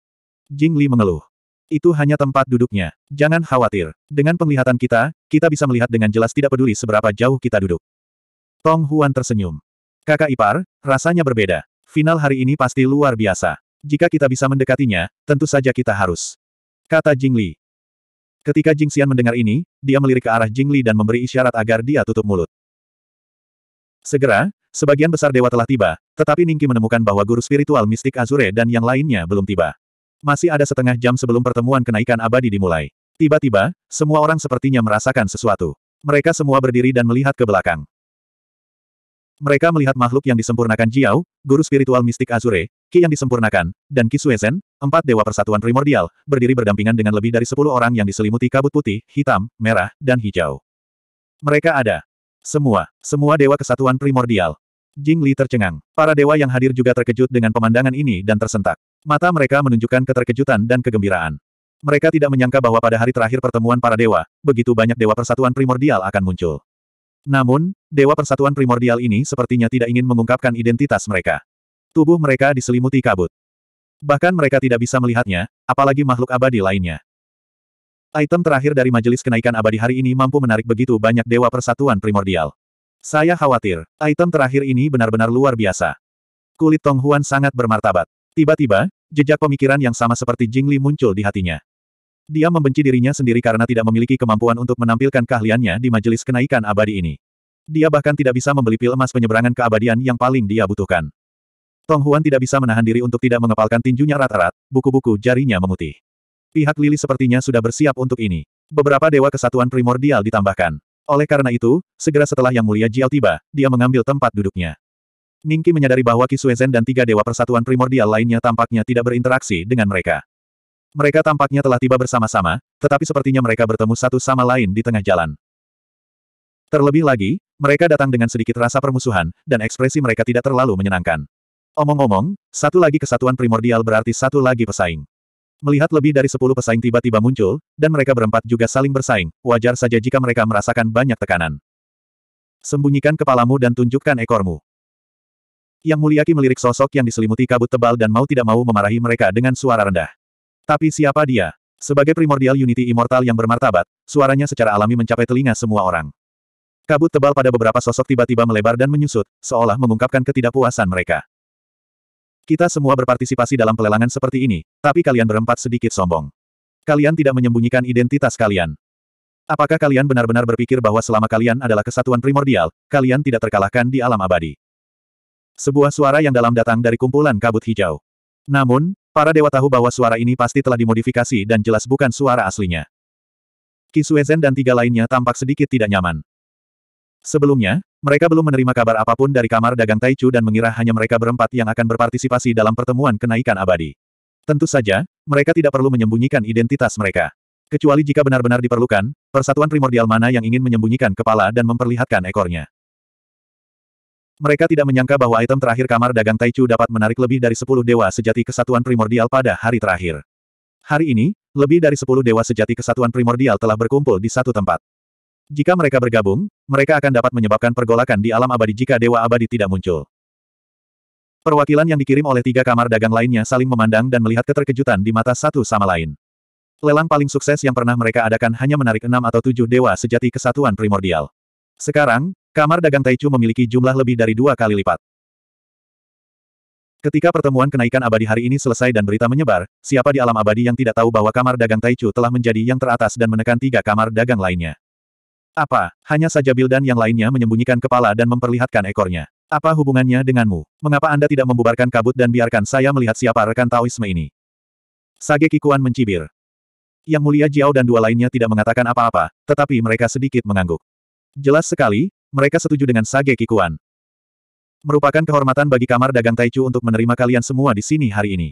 Jing Li mengeluh. Itu hanya tempat duduknya. Jangan khawatir. Dengan penglihatan kita, kita bisa melihat dengan jelas tidak peduli seberapa jauh kita duduk. Tong Huan tersenyum. Kakak ipar, rasanya berbeda. Final hari ini pasti luar biasa. Jika kita bisa mendekatinya, tentu saja kita harus. Kata Jingli. Ketika Jing Xian mendengar ini, dia melirik ke arah Jingli dan memberi isyarat agar dia tutup mulut. Segera, sebagian besar dewa telah tiba, tetapi Ningki menemukan bahwa guru spiritual mistik Azure dan yang lainnya belum tiba. Masih ada setengah jam sebelum pertemuan kenaikan abadi dimulai. Tiba-tiba, semua orang sepertinya merasakan sesuatu. Mereka semua berdiri dan melihat ke belakang. Mereka melihat makhluk yang disempurnakan Jiao, guru spiritual mistik Azure, Ki yang disempurnakan, dan Ki Suezen, empat dewa persatuan primordial, berdiri berdampingan dengan lebih dari sepuluh orang yang diselimuti kabut putih, hitam, merah, dan hijau. Mereka ada. Semua, semua dewa kesatuan primordial. Jing Li tercengang. Para dewa yang hadir juga terkejut dengan pemandangan ini dan tersentak. Mata mereka menunjukkan keterkejutan dan kegembiraan. Mereka tidak menyangka bahwa pada hari terakhir pertemuan para dewa, begitu banyak dewa persatuan primordial akan muncul. Namun, dewa persatuan primordial ini sepertinya tidak ingin mengungkapkan identitas mereka. Tubuh mereka diselimuti kabut. Bahkan mereka tidak bisa melihatnya, apalagi makhluk abadi lainnya. Item terakhir dari majelis kenaikan abadi hari ini mampu menarik begitu banyak dewa persatuan primordial. Saya khawatir, item terakhir ini benar-benar luar biasa. Kulit Tong Huan sangat bermartabat. Tiba-tiba, jejak pemikiran yang sama seperti Jing Li muncul di hatinya. Dia membenci dirinya sendiri karena tidak memiliki kemampuan untuk menampilkan keahliannya di majelis kenaikan abadi ini. Dia bahkan tidak bisa membeli pil emas penyeberangan keabadian yang paling dia butuhkan. Tong Huan tidak bisa menahan diri untuk tidak mengepalkan tinjunya rata-rat, buku-buku jarinya memutih. Pihak Lili sepertinya sudah bersiap untuk ini. Beberapa dewa kesatuan primordial ditambahkan. Oleh karena itu, segera setelah Yang Mulia Jiao tiba, dia mengambil tempat duduknya. Ningki menyadari bahwa Ki Kisuezen dan tiga dewa persatuan primordial lainnya tampaknya tidak berinteraksi dengan mereka. Mereka tampaknya telah tiba bersama-sama, tetapi sepertinya mereka bertemu satu sama lain di tengah jalan. Terlebih lagi, mereka datang dengan sedikit rasa permusuhan, dan ekspresi mereka tidak terlalu menyenangkan. Omong-omong, satu lagi kesatuan primordial berarti satu lagi pesaing. Melihat lebih dari sepuluh pesaing tiba-tiba muncul, dan mereka berempat juga saling bersaing, wajar saja jika mereka merasakan banyak tekanan. Sembunyikan kepalamu dan tunjukkan ekormu. Yang Muliaki melirik sosok yang diselimuti kabut tebal dan mau tidak mau memarahi mereka dengan suara rendah. Tapi siapa dia? Sebagai primordial unity immortal yang bermartabat, suaranya secara alami mencapai telinga semua orang. Kabut tebal pada beberapa sosok tiba-tiba melebar dan menyusut, seolah mengungkapkan ketidakpuasan mereka. Kita semua berpartisipasi dalam pelelangan seperti ini, tapi kalian berempat sedikit sombong. Kalian tidak menyembunyikan identitas kalian. Apakah kalian benar-benar berpikir bahwa selama kalian adalah kesatuan primordial, kalian tidak terkalahkan di alam abadi? Sebuah suara yang dalam datang dari kumpulan kabut hijau. Namun, para dewa tahu bahwa suara ini pasti telah dimodifikasi dan jelas bukan suara aslinya. Kisuezen dan tiga lainnya tampak sedikit tidak nyaman. Sebelumnya, mereka belum menerima kabar apapun dari kamar dagang Taichu dan mengira hanya mereka berempat yang akan berpartisipasi dalam pertemuan kenaikan abadi. Tentu saja, mereka tidak perlu menyembunyikan identitas mereka. Kecuali jika benar-benar diperlukan, persatuan primordial mana yang ingin menyembunyikan kepala dan memperlihatkan ekornya. Mereka tidak menyangka bahwa item terakhir kamar dagang Taichu dapat menarik lebih dari 10 dewa sejati kesatuan primordial pada hari terakhir. Hari ini, lebih dari 10 dewa sejati kesatuan primordial telah berkumpul di satu tempat. Jika mereka bergabung, mereka akan dapat menyebabkan pergolakan di alam abadi jika Dewa Abadi tidak muncul. Perwakilan yang dikirim oleh tiga kamar dagang lainnya saling memandang dan melihat keterkejutan di mata satu sama lain. Lelang paling sukses yang pernah mereka adakan hanya menarik enam atau tujuh dewa sejati kesatuan primordial. Sekarang, kamar dagang Taichu memiliki jumlah lebih dari dua kali lipat. Ketika pertemuan kenaikan abadi hari ini selesai dan berita menyebar, siapa di alam abadi yang tidak tahu bahwa kamar dagang Taichu telah menjadi yang teratas dan menekan tiga kamar dagang lainnya. Apa, hanya saja Bildan yang lainnya menyembunyikan kepala dan memperlihatkan ekornya. Apa hubungannya denganmu? Mengapa Anda tidak membubarkan kabut dan biarkan saya melihat siapa rekan Taoisme ini? Sage Kikuan mencibir. Yang mulia Jiao dan dua lainnya tidak mengatakan apa-apa, tetapi mereka sedikit mengangguk. Jelas sekali, mereka setuju dengan Sage Kikuan. Merupakan kehormatan bagi kamar dagang Taichu untuk menerima kalian semua di sini hari ini.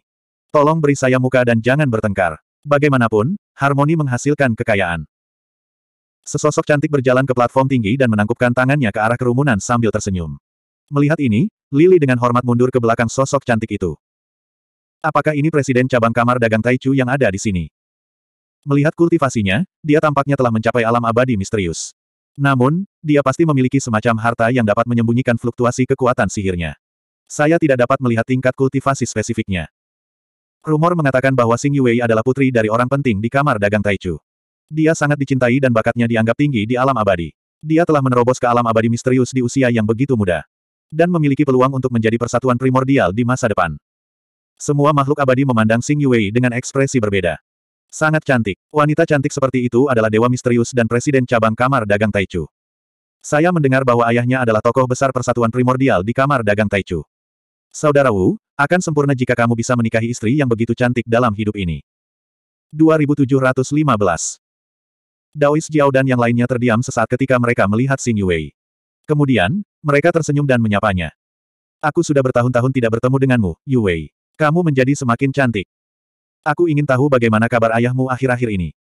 Tolong beri saya muka dan jangan bertengkar. Bagaimanapun, harmoni menghasilkan kekayaan. Sesosok cantik berjalan ke platform tinggi dan menangkupkan tangannya ke arah kerumunan sambil tersenyum. Melihat ini, Lily dengan hormat mundur ke belakang sosok cantik itu. Apakah ini Presiden Cabang Kamar Dagang Taichu yang ada di sini? Melihat kultivasinya, dia tampaknya telah mencapai alam abadi misterius. Namun, dia pasti memiliki semacam harta yang dapat menyembunyikan fluktuasi kekuatan sihirnya. Saya tidak dapat melihat tingkat kultivasi spesifiknya. Rumor mengatakan bahwa Sing Yuei adalah putri dari orang penting di kamar dagang Taichu. Dia sangat dicintai dan bakatnya dianggap tinggi di alam abadi. Dia telah menerobos ke alam abadi misterius di usia yang begitu muda. Dan memiliki peluang untuk menjadi persatuan primordial di masa depan. Semua makhluk abadi memandang Xing Yue dengan ekspresi berbeda. Sangat cantik. Wanita cantik seperti itu adalah dewa misterius dan presiden cabang kamar dagang Taichu. Saya mendengar bahwa ayahnya adalah tokoh besar persatuan primordial di kamar dagang Taichu. Saudara Wu, akan sempurna jika kamu bisa menikahi istri yang begitu cantik dalam hidup ini. 2715 Daois Jiao dan yang lainnya terdiam sesaat ketika mereka melihat Xing Yue. Kemudian, mereka tersenyum dan menyapanya. Aku sudah bertahun-tahun tidak bertemu denganmu, Yue. Kamu menjadi semakin cantik. Aku ingin tahu bagaimana kabar ayahmu akhir-akhir ini.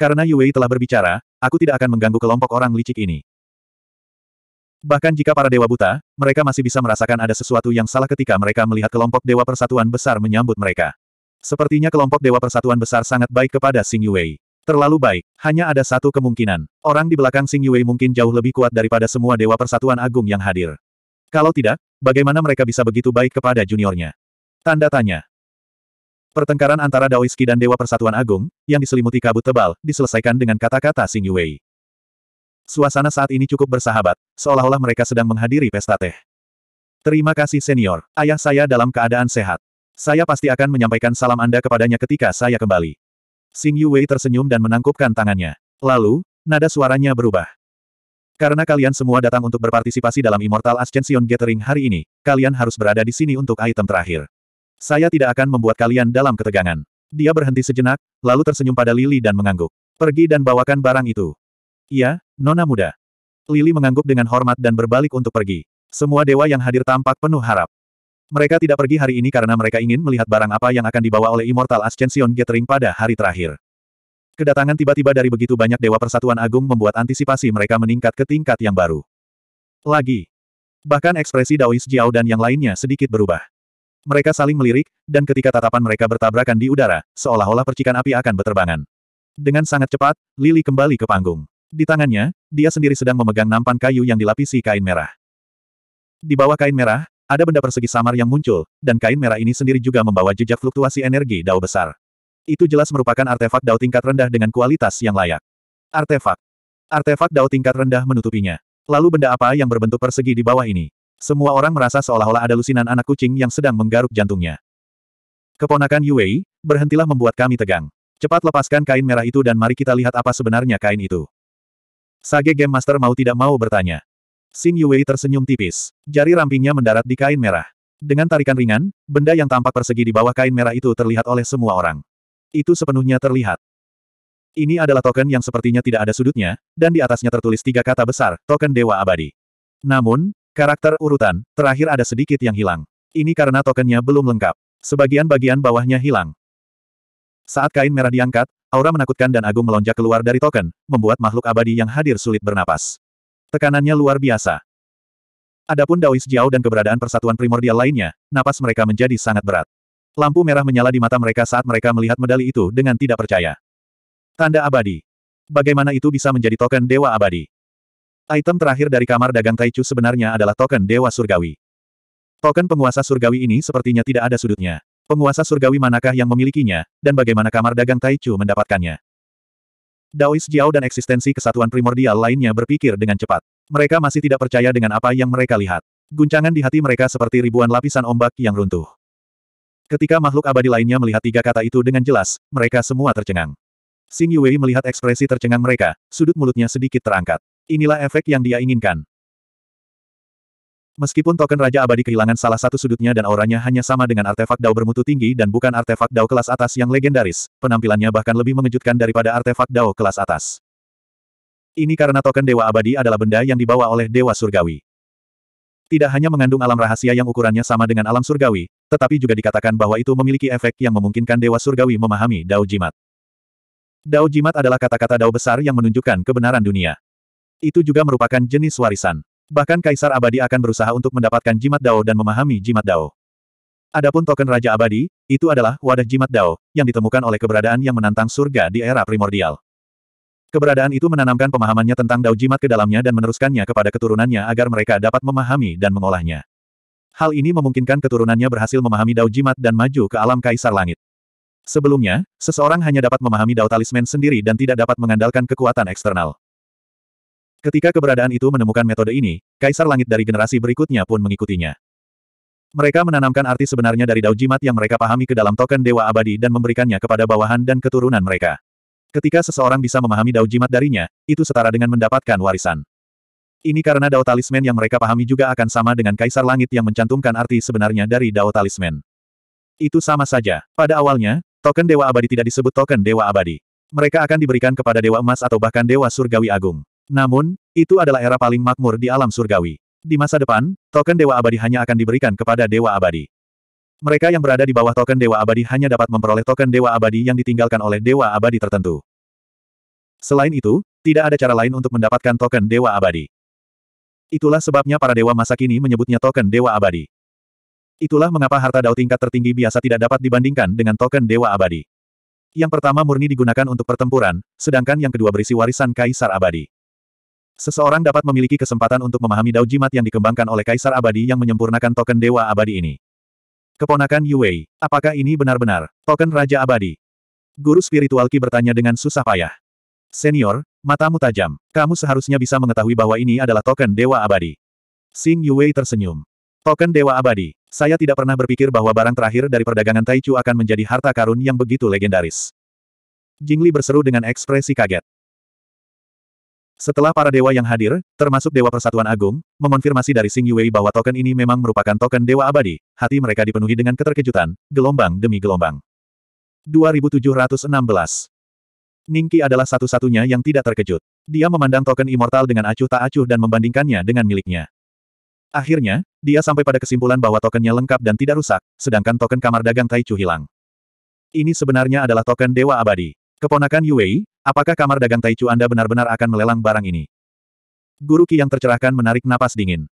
Karena Yue telah berbicara, aku tidak akan mengganggu kelompok orang licik ini. Bahkan jika para dewa buta, mereka masih bisa merasakan ada sesuatu yang salah ketika mereka melihat kelompok dewa persatuan besar menyambut mereka. Sepertinya kelompok dewa persatuan besar sangat baik kepada Xing Yue. Terlalu baik. Hanya ada satu kemungkinan. Orang di belakang Sing Yue mungkin jauh lebih kuat daripada semua Dewa Persatuan Agung yang hadir. Kalau tidak, bagaimana mereka bisa begitu baik kepada juniornya? Tanda tanya. Pertengkaran antara Daoiski dan Dewa Persatuan Agung, yang diselimuti kabut tebal, diselesaikan dengan kata-kata Sing Yue. Suasana saat ini cukup bersahabat, seolah-olah mereka sedang menghadiri pesta teh. Terima kasih senior, ayah saya dalam keadaan sehat. Saya pasti akan menyampaikan salam Anda kepadanya ketika saya kembali. Xing Yue tersenyum dan menangkupkan tangannya. Lalu, nada suaranya berubah. Karena kalian semua datang untuk berpartisipasi dalam Immortal Ascension Gathering hari ini, kalian harus berada di sini untuk item terakhir. Saya tidak akan membuat kalian dalam ketegangan. Dia berhenti sejenak, lalu tersenyum pada Lily dan mengangguk. Pergi dan bawakan barang itu. Iya, Nona muda. Lily mengangguk dengan hormat dan berbalik untuk pergi. Semua dewa yang hadir tampak penuh harap. Mereka tidak pergi hari ini karena mereka ingin melihat barang apa yang akan dibawa oleh Immortal Ascension Gathering pada hari terakhir. Kedatangan tiba-tiba dari begitu banyak Dewa Persatuan Agung membuat antisipasi mereka meningkat ke tingkat yang baru. Lagi. Bahkan ekspresi Daois Jiao dan yang lainnya sedikit berubah. Mereka saling melirik, dan ketika tatapan mereka bertabrakan di udara, seolah-olah percikan api akan berterbangan. Dengan sangat cepat, Lily kembali ke panggung. Di tangannya, dia sendiri sedang memegang nampan kayu yang dilapisi kain merah. Di bawah kain merah, ada benda persegi samar yang muncul, dan kain merah ini sendiri juga membawa jejak fluktuasi energi dao besar. Itu jelas merupakan artefak dao tingkat rendah dengan kualitas yang layak. Artefak. Artefak dao tingkat rendah menutupinya. Lalu benda apa yang berbentuk persegi di bawah ini? Semua orang merasa seolah-olah ada lusinan anak kucing yang sedang menggaruk jantungnya. Keponakan Yuei, berhentilah membuat kami tegang. Cepat lepaskan kain merah itu dan mari kita lihat apa sebenarnya kain itu. Sage Game Master mau tidak mau bertanya. Xing Yuwei tersenyum tipis. Jari rampingnya mendarat di kain merah. Dengan tarikan ringan, benda yang tampak persegi di bawah kain merah itu terlihat oleh semua orang. Itu sepenuhnya terlihat. Ini adalah token yang sepertinya tidak ada sudutnya, dan di atasnya tertulis tiga kata besar, token Dewa Abadi. Namun, karakter urutan, terakhir ada sedikit yang hilang. Ini karena tokennya belum lengkap. Sebagian bagian bawahnya hilang. Saat kain merah diangkat, aura menakutkan dan agung melonjak keluar dari token, membuat makhluk abadi yang hadir sulit bernapas. Tekanannya luar biasa. Adapun Daois Jiao dan keberadaan persatuan primordial lainnya, napas mereka menjadi sangat berat. Lampu merah menyala di mata mereka saat mereka melihat medali itu dengan tidak percaya. Tanda abadi. Bagaimana itu bisa menjadi token dewa abadi? Item terakhir dari kamar dagang Taichu sebenarnya adalah token Dewa Surgawi. Token penguasa surgawi ini sepertinya tidak ada sudutnya. Penguasa surgawi manakah yang memilikinya, dan bagaimana kamar dagang Taichu mendapatkannya? Daois Jiao dan eksistensi kesatuan primordial lainnya berpikir dengan cepat. Mereka masih tidak percaya dengan apa yang mereka lihat. Guncangan di hati mereka seperti ribuan lapisan ombak yang runtuh. Ketika makhluk abadi lainnya melihat tiga kata itu dengan jelas, mereka semua tercengang. Xing Yue melihat ekspresi tercengang mereka, sudut mulutnya sedikit terangkat. Inilah efek yang dia inginkan. Meskipun token Raja Abadi kehilangan salah satu sudutnya dan auranya hanya sama dengan artefak Dao bermutu tinggi dan bukan artefak Dao kelas atas yang legendaris, penampilannya bahkan lebih mengejutkan daripada artefak Dao kelas atas. Ini karena token Dewa Abadi adalah benda yang dibawa oleh Dewa Surgawi. Tidak hanya mengandung alam rahasia yang ukurannya sama dengan alam surgawi, tetapi juga dikatakan bahwa itu memiliki efek yang memungkinkan Dewa Surgawi memahami Dao Jimat. Dao Jimat adalah kata-kata Dao besar yang menunjukkan kebenaran dunia. Itu juga merupakan jenis warisan. Bahkan Kaisar Abadi akan berusaha untuk mendapatkan jimat Dao dan memahami jimat Dao. Adapun token Raja Abadi, itu adalah wadah jimat Dao, yang ditemukan oleh keberadaan yang menantang surga di era primordial. Keberadaan itu menanamkan pemahamannya tentang Dao jimat ke dalamnya dan meneruskannya kepada keturunannya agar mereka dapat memahami dan mengolahnya. Hal ini memungkinkan keturunannya berhasil memahami Dao jimat dan maju ke alam Kaisar Langit. Sebelumnya, seseorang hanya dapat memahami Dao talisman sendiri dan tidak dapat mengandalkan kekuatan eksternal. Ketika keberadaan itu menemukan metode ini, Kaisar Langit dari generasi berikutnya pun mengikutinya. Mereka menanamkan arti sebenarnya dari Dao Jimat yang mereka pahami ke dalam token Dewa Abadi dan memberikannya kepada bawahan dan keturunan mereka. Ketika seseorang bisa memahami Dao Jimat darinya, itu setara dengan mendapatkan warisan. Ini karena Dao Talisman yang mereka pahami juga akan sama dengan Kaisar Langit yang mencantumkan arti sebenarnya dari Dao Talisman. Itu sama saja. Pada awalnya, token Dewa Abadi tidak disebut token Dewa Abadi. Mereka akan diberikan kepada Dewa Emas atau bahkan Dewa Surgawi Agung. Namun, itu adalah era paling makmur di alam surgawi. Di masa depan, token Dewa Abadi hanya akan diberikan kepada Dewa Abadi. Mereka yang berada di bawah token Dewa Abadi hanya dapat memperoleh token Dewa Abadi yang ditinggalkan oleh Dewa Abadi tertentu. Selain itu, tidak ada cara lain untuk mendapatkan token Dewa Abadi. Itulah sebabnya para dewa masa kini menyebutnya token Dewa Abadi. Itulah mengapa harta dao tingkat tertinggi biasa tidak dapat dibandingkan dengan token Dewa Abadi. Yang pertama murni digunakan untuk pertempuran, sedangkan yang kedua berisi warisan Kaisar Abadi. Seseorang dapat memiliki kesempatan untuk memahami dao jimat yang dikembangkan oleh Kaisar Abadi yang menyempurnakan token Dewa Abadi ini. Keponakan Yuei, apakah ini benar-benar token Raja Abadi? Guru spiritual Qi bertanya dengan susah payah. Senior, matamu tajam. Kamu seharusnya bisa mengetahui bahwa ini adalah token Dewa Abadi. Sing Yuei tersenyum. Token Dewa Abadi. Saya tidak pernah berpikir bahwa barang terakhir dari perdagangan Taichu akan menjadi harta karun yang begitu legendaris. Jingli berseru dengan ekspresi kaget. Setelah para dewa yang hadir, termasuk Dewa Persatuan Agung, mengonfirmasi dari Sing Yuei bahwa token ini memang merupakan token dewa abadi, hati mereka dipenuhi dengan keterkejutan, gelombang demi gelombang. 2716 Ningki adalah satu-satunya yang tidak terkejut. Dia memandang token immortal dengan acuh tak acuh dan membandingkannya dengan miliknya. Akhirnya, dia sampai pada kesimpulan bahwa tokennya lengkap dan tidak rusak, sedangkan token kamar dagang Taichu hilang. Ini sebenarnya adalah token Dewa Abadi. Keponakan Yuei, Apakah kamar dagang Taichu Anda benar-benar akan melelang barang ini? Guru Ki yang tercerahkan menarik napas dingin.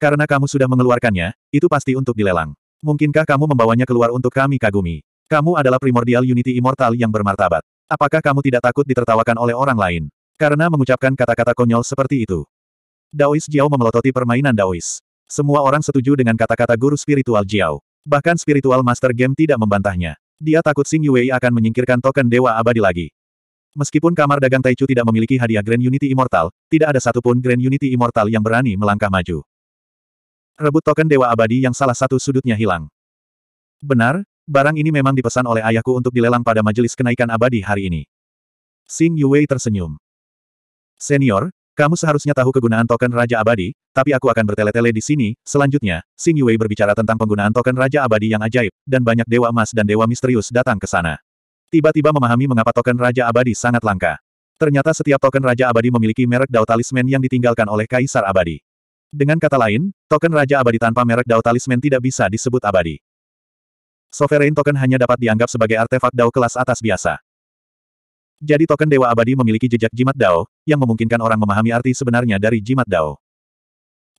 Karena kamu sudah mengeluarkannya, itu pasti untuk dilelang. Mungkinkah kamu membawanya keluar untuk kami kagumi? Kamu adalah primordial unity immortal yang bermartabat. Apakah kamu tidak takut ditertawakan oleh orang lain? Karena mengucapkan kata-kata konyol seperti itu. Daois Jiao memelototi permainan Daois. Semua orang setuju dengan kata-kata guru spiritual Jiao. Bahkan spiritual master game tidak membantahnya. Dia takut Sing Yue akan menyingkirkan token Dewa Abadi lagi. Meskipun kamar dagang Taichu tidak memiliki hadiah Grand Unity Immortal, tidak ada satupun Grand Unity Immortal yang berani melangkah maju. Rebut token Dewa Abadi yang salah satu sudutnya hilang. Benar, barang ini memang dipesan oleh ayahku untuk dilelang pada majelis kenaikan abadi hari ini. Sing Yue tersenyum. Senior, kamu seharusnya tahu kegunaan token Raja Abadi, tapi aku akan bertele-tele di sini. Selanjutnya, Sing Yue berbicara tentang penggunaan token Raja Abadi yang ajaib, dan banyak dewa emas dan dewa misterius datang ke sana. Tiba-tiba memahami mengapa token Raja Abadi sangat langka. Ternyata setiap token Raja Abadi memiliki merek Dao Talisman yang ditinggalkan oleh Kaisar Abadi. Dengan kata lain, token Raja Abadi tanpa merek Dao Talisman tidak bisa disebut abadi. Sovereign token hanya dapat dianggap sebagai artefak Dao kelas atas biasa. Jadi token Dewa Abadi memiliki jejak jimat Dao, yang memungkinkan orang memahami arti sebenarnya dari jimat Dao.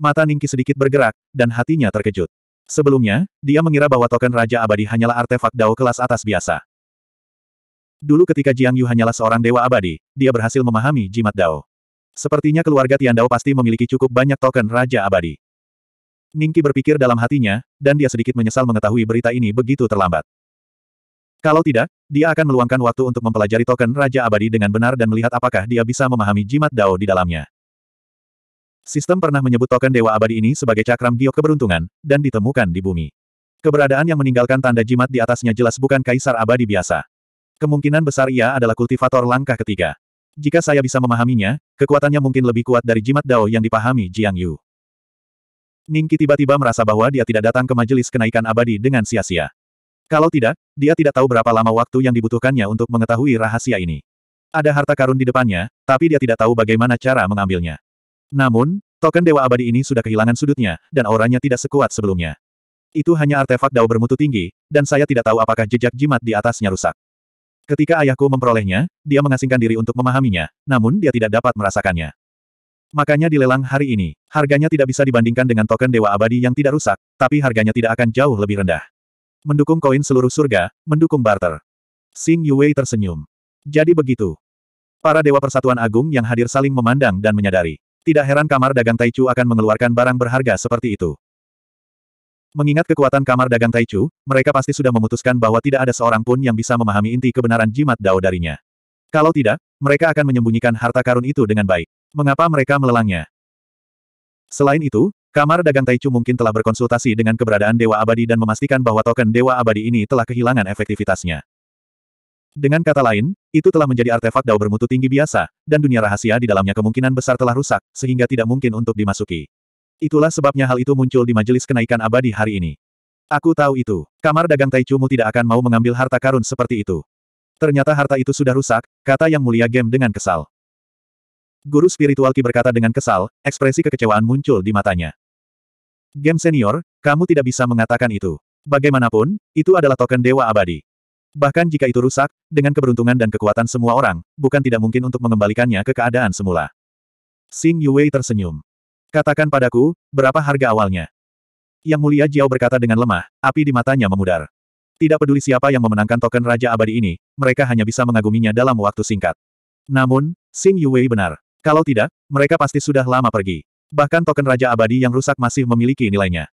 Mata Ningki sedikit bergerak, dan hatinya terkejut. Sebelumnya, dia mengira bahwa token Raja Abadi hanyalah artefak Dao kelas atas biasa. Dulu ketika Jiang Yu hanyalah seorang dewa abadi, dia berhasil memahami jimat Dao. Sepertinya keluarga Tian Dao pasti memiliki cukup banyak token Raja Abadi. Ningki berpikir dalam hatinya, dan dia sedikit menyesal mengetahui berita ini begitu terlambat. Kalau tidak, dia akan meluangkan waktu untuk mempelajari token Raja Abadi dengan benar dan melihat apakah dia bisa memahami jimat Dao di dalamnya. Sistem pernah menyebut token Dewa Abadi ini sebagai cakram giok keberuntungan, dan ditemukan di bumi. Keberadaan yang meninggalkan tanda jimat di atasnya jelas bukan kaisar abadi biasa. Kemungkinan besar ia adalah kultivator langkah ketiga. Jika saya bisa memahaminya, kekuatannya mungkin lebih kuat dari jimat Dao yang dipahami Jiang Yu. Ningki tiba-tiba merasa bahwa dia tidak datang ke majelis kenaikan abadi dengan sia-sia. Kalau tidak, dia tidak tahu berapa lama waktu yang dibutuhkannya untuk mengetahui rahasia ini. Ada harta karun di depannya, tapi dia tidak tahu bagaimana cara mengambilnya. Namun, token Dewa Abadi ini sudah kehilangan sudutnya, dan auranya tidak sekuat sebelumnya. Itu hanya artefak Dao bermutu tinggi, dan saya tidak tahu apakah jejak jimat di atasnya rusak. Ketika ayahku memperolehnya, dia mengasingkan diri untuk memahaminya, namun dia tidak dapat merasakannya. Makanya dilelang hari ini, harganya tidak bisa dibandingkan dengan token Dewa Abadi yang tidak rusak, tapi harganya tidak akan jauh lebih rendah. Mendukung koin seluruh surga, mendukung barter. Xing Yuei tersenyum. Jadi begitu. Para Dewa Persatuan Agung yang hadir saling memandang dan menyadari. Tidak heran kamar dagang Taichu akan mengeluarkan barang berharga seperti itu. Mengingat kekuatan kamar dagang Taichu, mereka pasti sudah memutuskan bahwa tidak ada seorang pun yang bisa memahami inti kebenaran jimat Dao darinya. Kalau tidak, mereka akan menyembunyikan harta karun itu dengan baik. Mengapa mereka melelangnya? Selain itu, kamar dagang Taichu mungkin telah berkonsultasi dengan keberadaan Dewa Abadi dan memastikan bahwa token Dewa Abadi ini telah kehilangan efektivitasnya. Dengan kata lain, itu telah menjadi artefak dao bermutu tinggi biasa, dan dunia rahasia di dalamnya kemungkinan besar telah rusak, sehingga tidak mungkin untuk dimasuki. Itulah sebabnya hal itu muncul di majelis kenaikan abadi hari ini. Aku tahu itu. Kamar dagang Taichumu tidak akan mau mengambil harta karun seperti itu. Ternyata harta itu sudah rusak, kata yang mulia game dengan kesal. Guru spiritual Ki berkata dengan kesal, ekspresi kekecewaan muncul di matanya. Game senior, kamu tidak bisa mengatakan itu. Bagaimanapun, itu adalah token dewa abadi. Bahkan jika itu rusak, dengan keberuntungan dan kekuatan semua orang, bukan tidak mungkin untuk mengembalikannya ke keadaan semula. Sing Yue tersenyum. Katakan padaku, berapa harga awalnya? Yang mulia Jiao berkata dengan lemah, api di matanya memudar. Tidak peduli siapa yang memenangkan token Raja Abadi ini, mereka hanya bisa mengaguminya dalam waktu singkat. Namun, Xing Yuwei benar. Kalau tidak, mereka pasti sudah lama pergi. Bahkan token Raja Abadi yang rusak masih memiliki nilainya.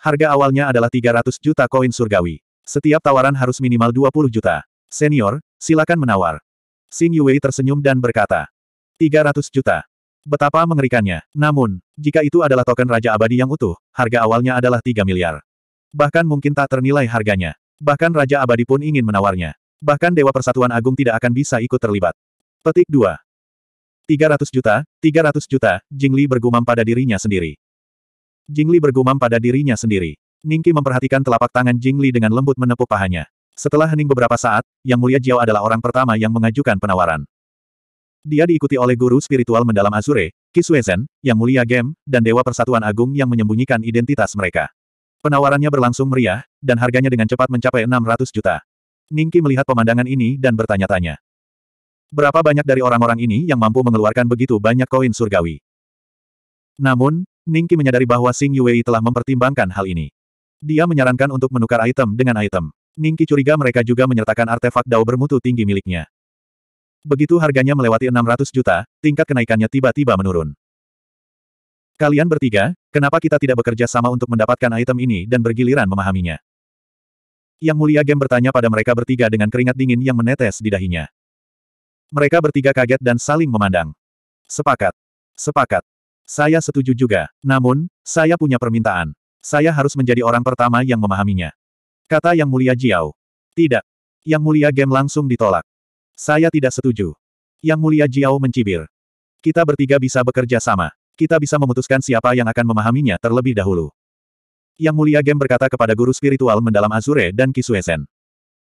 Harga awalnya adalah 300 juta koin surgawi. Setiap tawaran harus minimal 20 juta. Senior, silakan menawar. Xing Yuwei tersenyum dan berkata. 300 juta. Betapa mengerikannya. Namun, jika itu adalah token Raja Abadi yang utuh, harga awalnya adalah 3 miliar. Bahkan mungkin tak ternilai harganya. Bahkan Raja Abadi pun ingin menawarnya. Bahkan Dewa Persatuan Agung tidak akan bisa ikut terlibat. Petik 2. 300 juta, 300 juta, Jingli bergumam pada dirinya sendiri. Jingli bergumam pada dirinya sendiri. Ningki memperhatikan telapak tangan Jingli dengan lembut menepuk pahanya. Setelah hening beberapa saat, Yang Mulia Jiao adalah orang pertama yang mengajukan penawaran. Dia diikuti oleh guru spiritual mendalam Azure, Kiswezen, Yang Mulia Gem, dan Dewa Persatuan Agung yang menyembunyikan identitas mereka. Penawarannya berlangsung meriah, dan harganya dengan cepat mencapai 600 juta. Ningki melihat pemandangan ini dan bertanya-tanya. Berapa banyak dari orang-orang ini yang mampu mengeluarkan begitu banyak koin surgawi? Namun, Ningki menyadari bahwa Sing Yuei telah mempertimbangkan hal ini. Dia menyarankan untuk menukar item dengan item. Ningki curiga mereka juga menyertakan artefak dao bermutu tinggi miliknya. Begitu harganya melewati 600 juta, tingkat kenaikannya tiba-tiba menurun. Kalian bertiga, kenapa kita tidak bekerja sama untuk mendapatkan item ini dan bergiliran memahaminya? Yang mulia Gem bertanya pada mereka bertiga dengan keringat dingin yang menetes di dahinya. Mereka bertiga kaget dan saling memandang. Sepakat. Sepakat. Saya setuju juga, namun, saya punya permintaan. Saya harus menjadi orang pertama yang memahaminya. Kata Yang Mulia Jiao. Tidak. Yang Mulia Gem langsung ditolak. Saya tidak setuju. Yang mulia Jiao mencibir. Kita bertiga bisa bekerja sama. Kita bisa memutuskan siapa yang akan memahaminya terlebih dahulu. Yang mulia Gem berkata kepada guru spiritual mendalam Azure dan Kisuesen.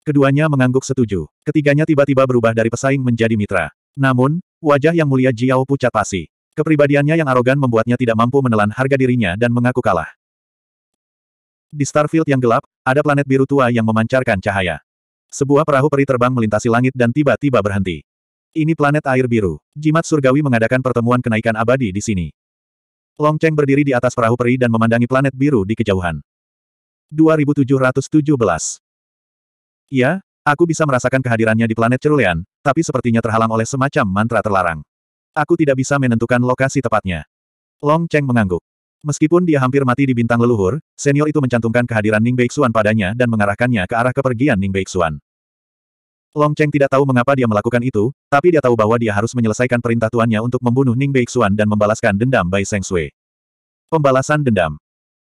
Keduanya mengangguk setuju. Ketiganya tiba-tiba berubah dari pesaing menjadi mitra. Namun, wajah yang mulia Jiao pucat pasi. Kepribadiannya yang arogan membuatnya tidak mampu menelan harga dirinya dan mengaku kalah. Di Starfield yang gelap, ada planet biru tua yang memancarkan cahaya. Sebuah perahu peri terbang melintasi langit dan tiba-tiba berhenti. Ini planet air biru. Jimat surgawi mengadakan pertemuan kenaikan abadi di sini. Long Cheng berdiri di atas perahu peri dan memandangi planet biru di kejauhan. 2717 Ya, aku bisa merasakan kehadirannya di planet cerulean, tapi sepertinya terhalang oleh semacam mantra terlarang. Aku tidak bisa menentukan lokasi tepatnya. Long Cheng mengangguk. Meskipun dia hampir mati di bintang leluhur, senior itu mencantumkan kehadiran Ning Beixuan padanya dan mengarahkannya ke arah kepergian Ning Beixuan. Long Cheng tidak tahu mengapa dia melakukan itu, tapi dia tahu bahwa dia harus menyelesaikan perintah tuannya untuk membunuh Ning Beixuan dan membalaskan dendam Bai Seng Sui. Pembalasan dendam.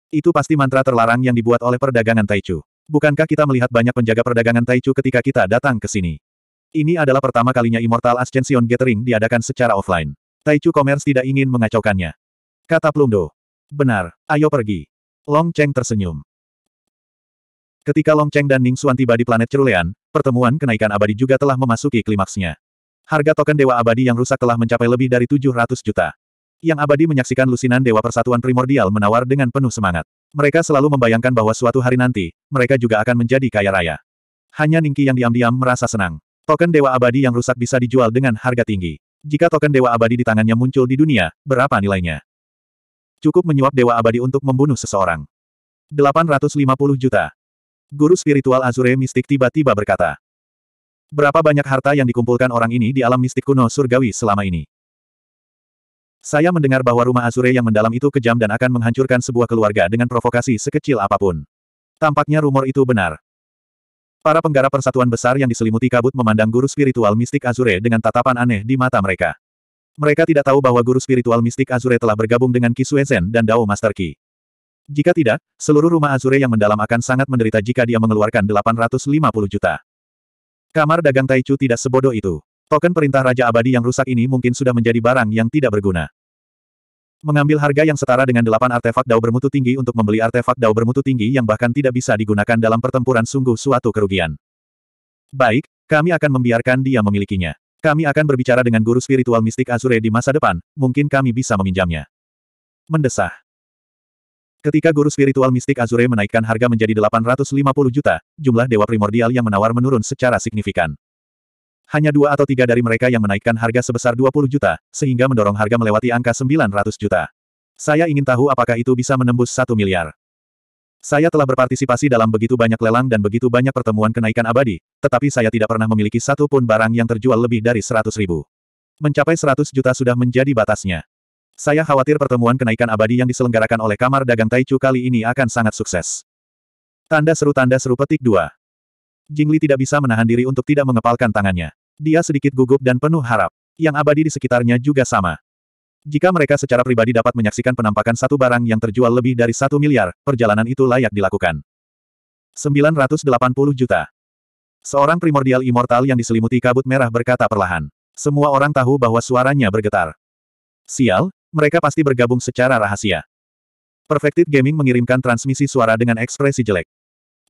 Itu pasti mantra terlarang yang dibuat oleh perdagangan Taichu. Bukankah kita melihat banyak penjaga perdagangan Taichu ketika kita datang ke sini? Ini adalah pertama kalinya Immortal Ascension Gathering diadakan secara offline. Taichu Commerce tidak ingin mengacaukannya. Kata Plumdo. Benar, ayo pergi. Long Cheng tersenyum. Ketika Long Cheng dan Ning Xuan tiba di planet Cerulean, Pertemuan kenaikan abadi juga telah memasuki klimaksnya. Harga token Dewa Abadi yang rusak telah mencapai lebih dari 700 juta. Yang abadi menyaksikan lusinan Dewa Persatuan Primordial menawar dengan penuh semangat. Mereka selalu membayangkan bahwa suatu hari nanti, mereka juga akan menjadi kaya raya. Hanya Ningki yang diam-diam merasa senang. Token Dewa Abadi yang rusak bisa dijual dengan harga tinggi. Jika token Dewa Abadi di tangannya muncul di dunia, berapa nilainya? Cukup menyuap Dewa Abadi untuk membunuh seseorang. 850 juta guru spiritual Azure Mistik tiba-tiba berkata. Berapa banyak harta yang dikumpulkan orang ini di alam mistik kuno surgawi selama ini? Saya mendengar bahwa rumah Azure yang mendalam itu kejam dan akan menghancurkan sebuah keluarga dengan provokasi sekecil apapun. Tampaknya rumor itu benar. Para penggarap persatuan besar yang diselimuti kabut memandang guru spiritual mistik Azure dengan tatapan aneh di mata mereka. Mereka tidak tahu bahwa guru spiritual mistik Azure telah bergabung dengan Kisuezen dan Dao Master Ki. Jika tidak, seluruh rumah Azure yang mendalam akan sangat menderita jika dia mengeluarkan 850 juta. Kamar dagang Taichu tidak sebodoh itu. Token perintah Raja Abadi yang rusak ini mungkin sudah menjadi barang yang tidak berguna. Mengambil harga yang setara dengan delapan artefak dao bermutu tinggi untuk membeli artefak dao bermutu tinggi yang bahkan tidak bisa digunakan dalam pertempuran sungguh suatu kerugian. Baik, kami akan membiarkan dia memilikinya. Kami akan berbicara dengan guru spiritual mistik Azure di masa depan, mungkin kami bisa meminjamnya. Mendesah. Ketika guru spiritual mistik Azure menaikkan harga menjadi 850 juta, jumlah dewa primordial yang menawar menurun secara signifikan. Hanya dua atau tiga dari mereka yang menaikkan harga sebesar 20 juta, sehingga mendorong harga melewati angka 900 juta. Saya ingin tahu apakah itu bisa menembus 1 miliar. Saya telah berpartisipasi dalam begitu banyak lelang dan begitu banyak pertemuan kenaikan abadi, tetapi saya tidak pernah memiliki satu pun barang yang terjual lebih dari 100 ribu. Mencapai 100 juta sudah menjadi batasnya. Saya khawatir pertemuan kenaikan abadi yang diselenggarakan oleh Kamar Dagang Taichu kali ini akan sangat sukses. Tanda seru tanda seru petik dua. Jingli tidak bisa menahan diri untuk tidak mengepalkan tangannya. Dia sedikit gugup dan penuh harap. Yang abadi di sekitarnya juga sama. Jika mereka secara pribadi dapat menyaksikan penampakan satu barang yang terjual lebih dari satu miliar, perjalanan itu layak dilakukan. 980 juta. Seorang primordial immortal yang diselimuti kabut merah berkata perlahan. Semua orang tahu bahwa suaranya bergetar. Sial, mereka pasti bergabung secara rahasia. Perfected Gaming mengirimkan transmisi suara dengan ekspresi jelek.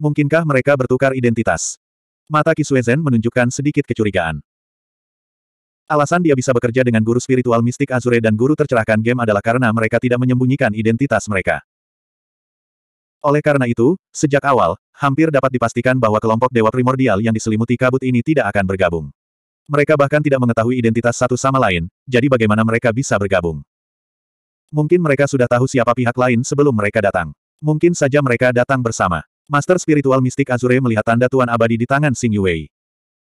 Mungkinkah mereka bertukar identitas? Mata Kiswezen menunjukkan sedikit kecurigaan. Alasan dia bisa bekerja dengan guru spiritual mistik Azure dan guru tercerahkan game adalah karena mereka tidak menyembunyikan identitas mereka. Oleh karena itu, sejak awal, hampir dapat dipastikan bahwa kelompok dewa primordial yang diselimuti kabut ini tidak akan bergabung. Mereka bahkan tidak mengetahui identitas satu sama lain, jadi bagaimana mereka bisa bergabung? Mungkin mereka sudah tahu siapa pihak lain sebelum mereka datang. Mungkin saja mereka datang bersama. Master spiritual mistik Azure melihat tanda Tuan Abadi di tangan Xing Yue.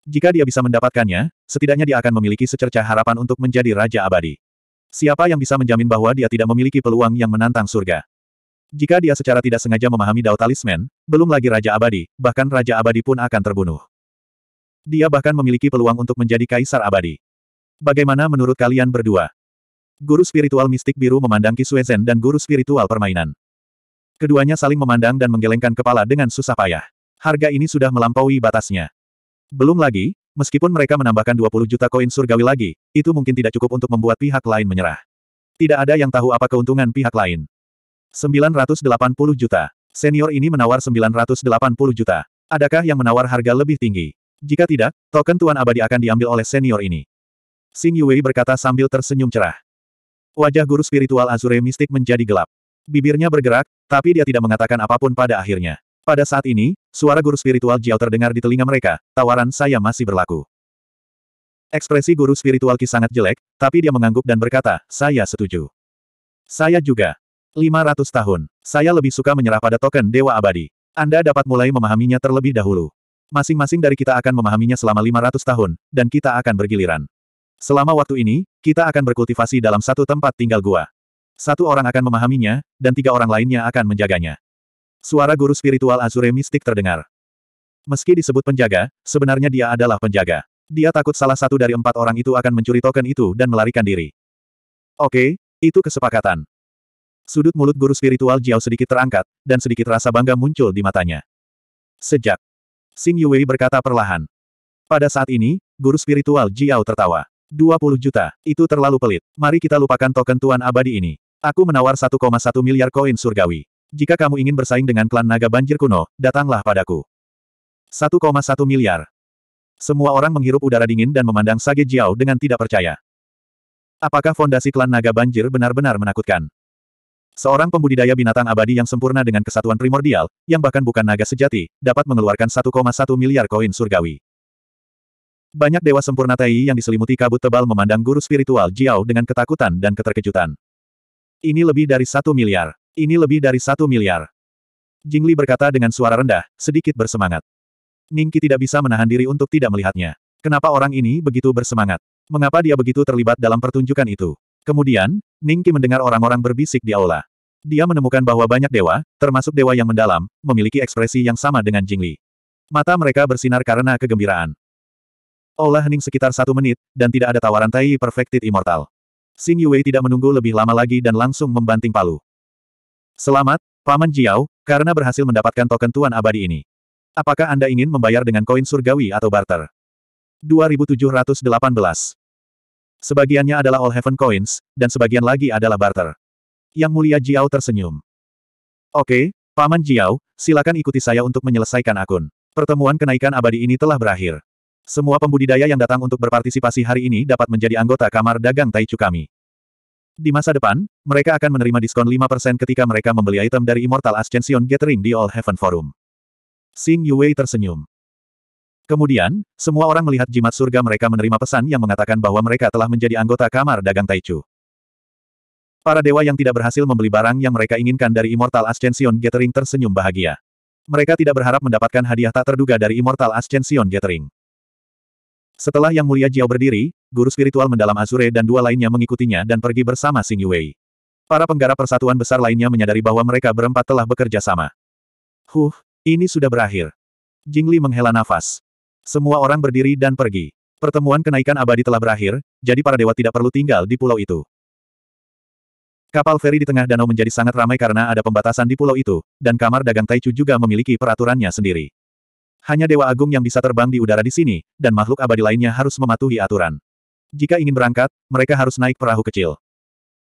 Jika dia bisa mendapatkannya, setidaknya dia akan memiliki secercah harapan untuk menjadi Raja Abadi. Siapa yang bisa menjamin bahwa dia tidak memiliki peluang yang menantang surga? Jika dia secara tidak sengaja memahami Dao Talisman, belum lagi Raja Abadi, bahkan Raja Abadi pun akan terbunuh. Dia bahkan memiliki peluang untuk menjadi Kaisar Abadi. Bagaimana menurut kalian berdua? Guru spiritual mistik biru memandang Zen dan guru spiritual permainan. Keduanya saling memandang dan menggelengkan kepala dengan susah payah. Harga ini sudah melampaui batasnya. Belum lagi, meskipun mereka menambahkan 20 juta koin surgawi lagi, itu mungkin tidak cukup untuk membuat pihak lain menyerah. Tidak ada yang tahu apa keuntungan pihak lain. 980 juta. Senior ini menawar 980 juta. Adakah yang menawar harga lebih tinggi? Jika tidak, token Tuan Abadi akan diambil oleh senior ini. Sing Yue berkata sambil tersenyum cerah. Wajah guru spiritual Azure mistik menjadi gelap. Bibirnya bergerak, tapi dia tidak mengatakan apapun pada akhirnya. Pada saat ini, suara guru spiritual Jiao terdengar di telinga mereka, tawaran saya masih berlaku. Ekspresi guru spiritual Ki sangat jelek, tapi dia mengangguk dan berkata, saya setuju. Saya juga. 500 tahun. Saya lebih suka menyerah pada token Dewa Abadi. Anda dapat mulai memahaminya terlebih dahulu. Masing-masing dari kita akan memahaminya selama 500 tahun, dan kita akan bergiliran. Selama waktu ini, kita akan berkultivasi dalam satu tempat tinggal gua. Satu orang akan memahaminya, dan tiga orang lainnya akan menjaganya. Suara guru spiritual Azure mistik terdengar. Meski disebut penjaga, sebenarnya dia adalah penjaga. Dia takut salah satu dari empat orang itu akan mencuri token itu dan melarikan diri. Oke, itu kesepakatan. Sudut mulut guru spiritual Jiao sedikit terangkat, dan sedikit rasa bangga muncul di matanya. Sejak. Xing Yue berkata perlahan. Pada saat ini, guru spiritual Jiao tertawa. 20 juta, itu terlalu pelit. Mari kita lupakan token tuan abadi ini. Aku menawar 1,1 miliar koin surgawi. Jika kamu ingin bersaing dengan klan naga banjir kuno, datanglah padaku. 1,1 miliar. Semua orang menghirup udara dingin dan memandang Sage Jiao dengan tidak percaya. Apakah fondasi klan naga banjir benar-benar menakutkan? Seorang pembudidaya binatang abadi yang sempurna dengan kesatuan primordial, yang bahkan bukan naga sejati, dapat mengeluarkan 1,1 miliar koin surgawi. Banyak dewa sempurna Tai yang diselimuti kabut tebal memandang guru spiritual Jiao dengan ketakutan dan keterkejutan. Ini lebih dari satu miliar. Ini lebih dari satu miliar. Jingli berkata dengan suara rendah, sedikit bersemangat. Ningki tidak bisa menahan diri untuk tidak melihatnya. Kenapa orang ini begitu bersemangat? Mengapa dia begitu terlibat dalam pertunjukan itu? Kemudian, Ningki mendengar orang-orang berbisik di aula. Dia menemukan bahwa banyak dewa, termasuk dewa yang mendalam, memiliki ekspresi yang sama dengan Jingli. Mata mereka bersinar karena kegembiraan. Olah hening sekitar satu menit, dan tidak ada tawaran Tai Perfected Immortal. Xing Yue tidak menunggu lebih lama lagi dan langsung membanting palu. Selamat, Paman Jiao, karena berhasil mendapatkan token Tuan Abadi ini. Apakah Anda ingin membayar dengan koin surgawi atau barter? 2718 Sebagiannya adalah All Heaven Coins, dan sebagian lagi adalah barter. Yang mulia Jiao tersenyum. Oke, Paman Jiao, silakan ikuti saya untuk menyelesaikan akun. Pertemuan kenaikan abadi ini telah berakhir. Semua pembudidaya yang datang untuk berpartisipasi hari ini dapat menjadi anggota kamar dagang Taichu kami. Di masa depan, mereka akan menerima diskon 5% ketika mereka membeli item dari Immortal Ascension Gathering di All Heaven Forum. Xing Yue tersenyum. Kemudian, semua orang melihat jimat surga mereka menerima pesan yang mengatakan bahwa mereka telah menjadi anggota kamar dagang Taichu. Para dewa yang tidak berhasil membeli barang yang mereka inginkan dari Immortal Ascension Gathering tersenyum bahagia. Mereka tidak berharap mendapatkan hadiah tak terduga dari Immortal Ascension Gathering. Setelah Yang Mulia Jiao berdiri, guru spiritual mendalam Azure dan dua lainnya mengikutinya dan pergi bersama Xing Yuei. Para penggarap persatuan besar lainnya menyadari bahwa mereka berempat telah bekerja sama. Huh, ini sudah berakhir. Jingli menghela nafas. Semua orang berdiri dan pergi. Pertemuan kenaikan abadi telah berakhir, jadi para dewa tidak perlu tinggal di pulau itu. Kapal feri di tengah danau menjadi sangat ramai karena ada pembatasan di pulau itu, dan kamar dagang Taichu juga memiliki peraturannya sendiri. Hanya Dewa Agung yang bisa terbang di udara di sini, dan makhluk abadi lainnya harus mematuhi aturan. Jika ingin berangkat, mereka harus naik perahu kecil.